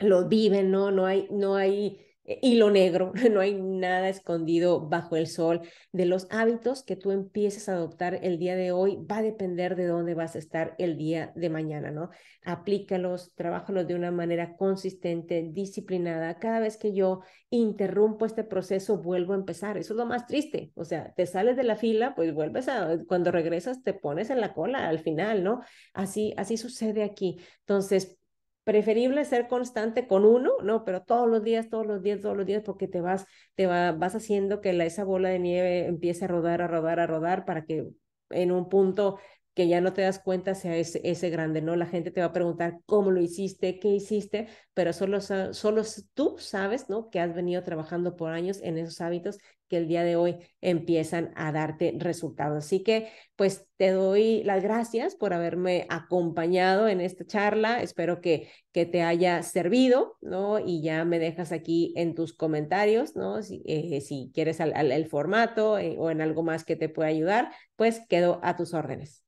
los viven, ¿no? No hay, no hay eh, hilo negro, no hay nada escondido bajo el sol. De los hábitos que tú empieces a adoptar el día de hoy va a depender de dónde vas a estar el día de mañana, ¿no? Aplícalos, trabájalos de una manera consistente, disciplinada. Cada vez que yo interrumpo este proceso, vuelvo a empezar. Eso es lo más triste. O sea, te sales de la fila, pues vuelves a, cuando regresas, te pones en la cola al final, ¿no? Así, así sucede aquí. Entonces, preferible ser constante con uno, ¿no? Pero todos los días, todos los días, todos los días, porque te vas, te vas haciendo que la, esa bola de nieve empiece a rodar, a rodar, a rodar, para que en un punto que ya no te das cuenta sea ese, ese grande, ¿no? La gente te va a preguntar cómo lo hiciste, qué hiciste, pero solo, solo tú sabes, ¿no? Que has venido trabajando por años en esos hábitos que el día de hoy empiezan a darte resultados. Así que, pues, te doy las gracias por haberme acompañado en esta charla. Espero que, que te haya servido, ¿no? Y ya me dejas aquí en tus comentarios, ¿no? Si, eh, quieres el formato eh, o en algo más que te pueda ayudar, pues quedo a tus órdenes.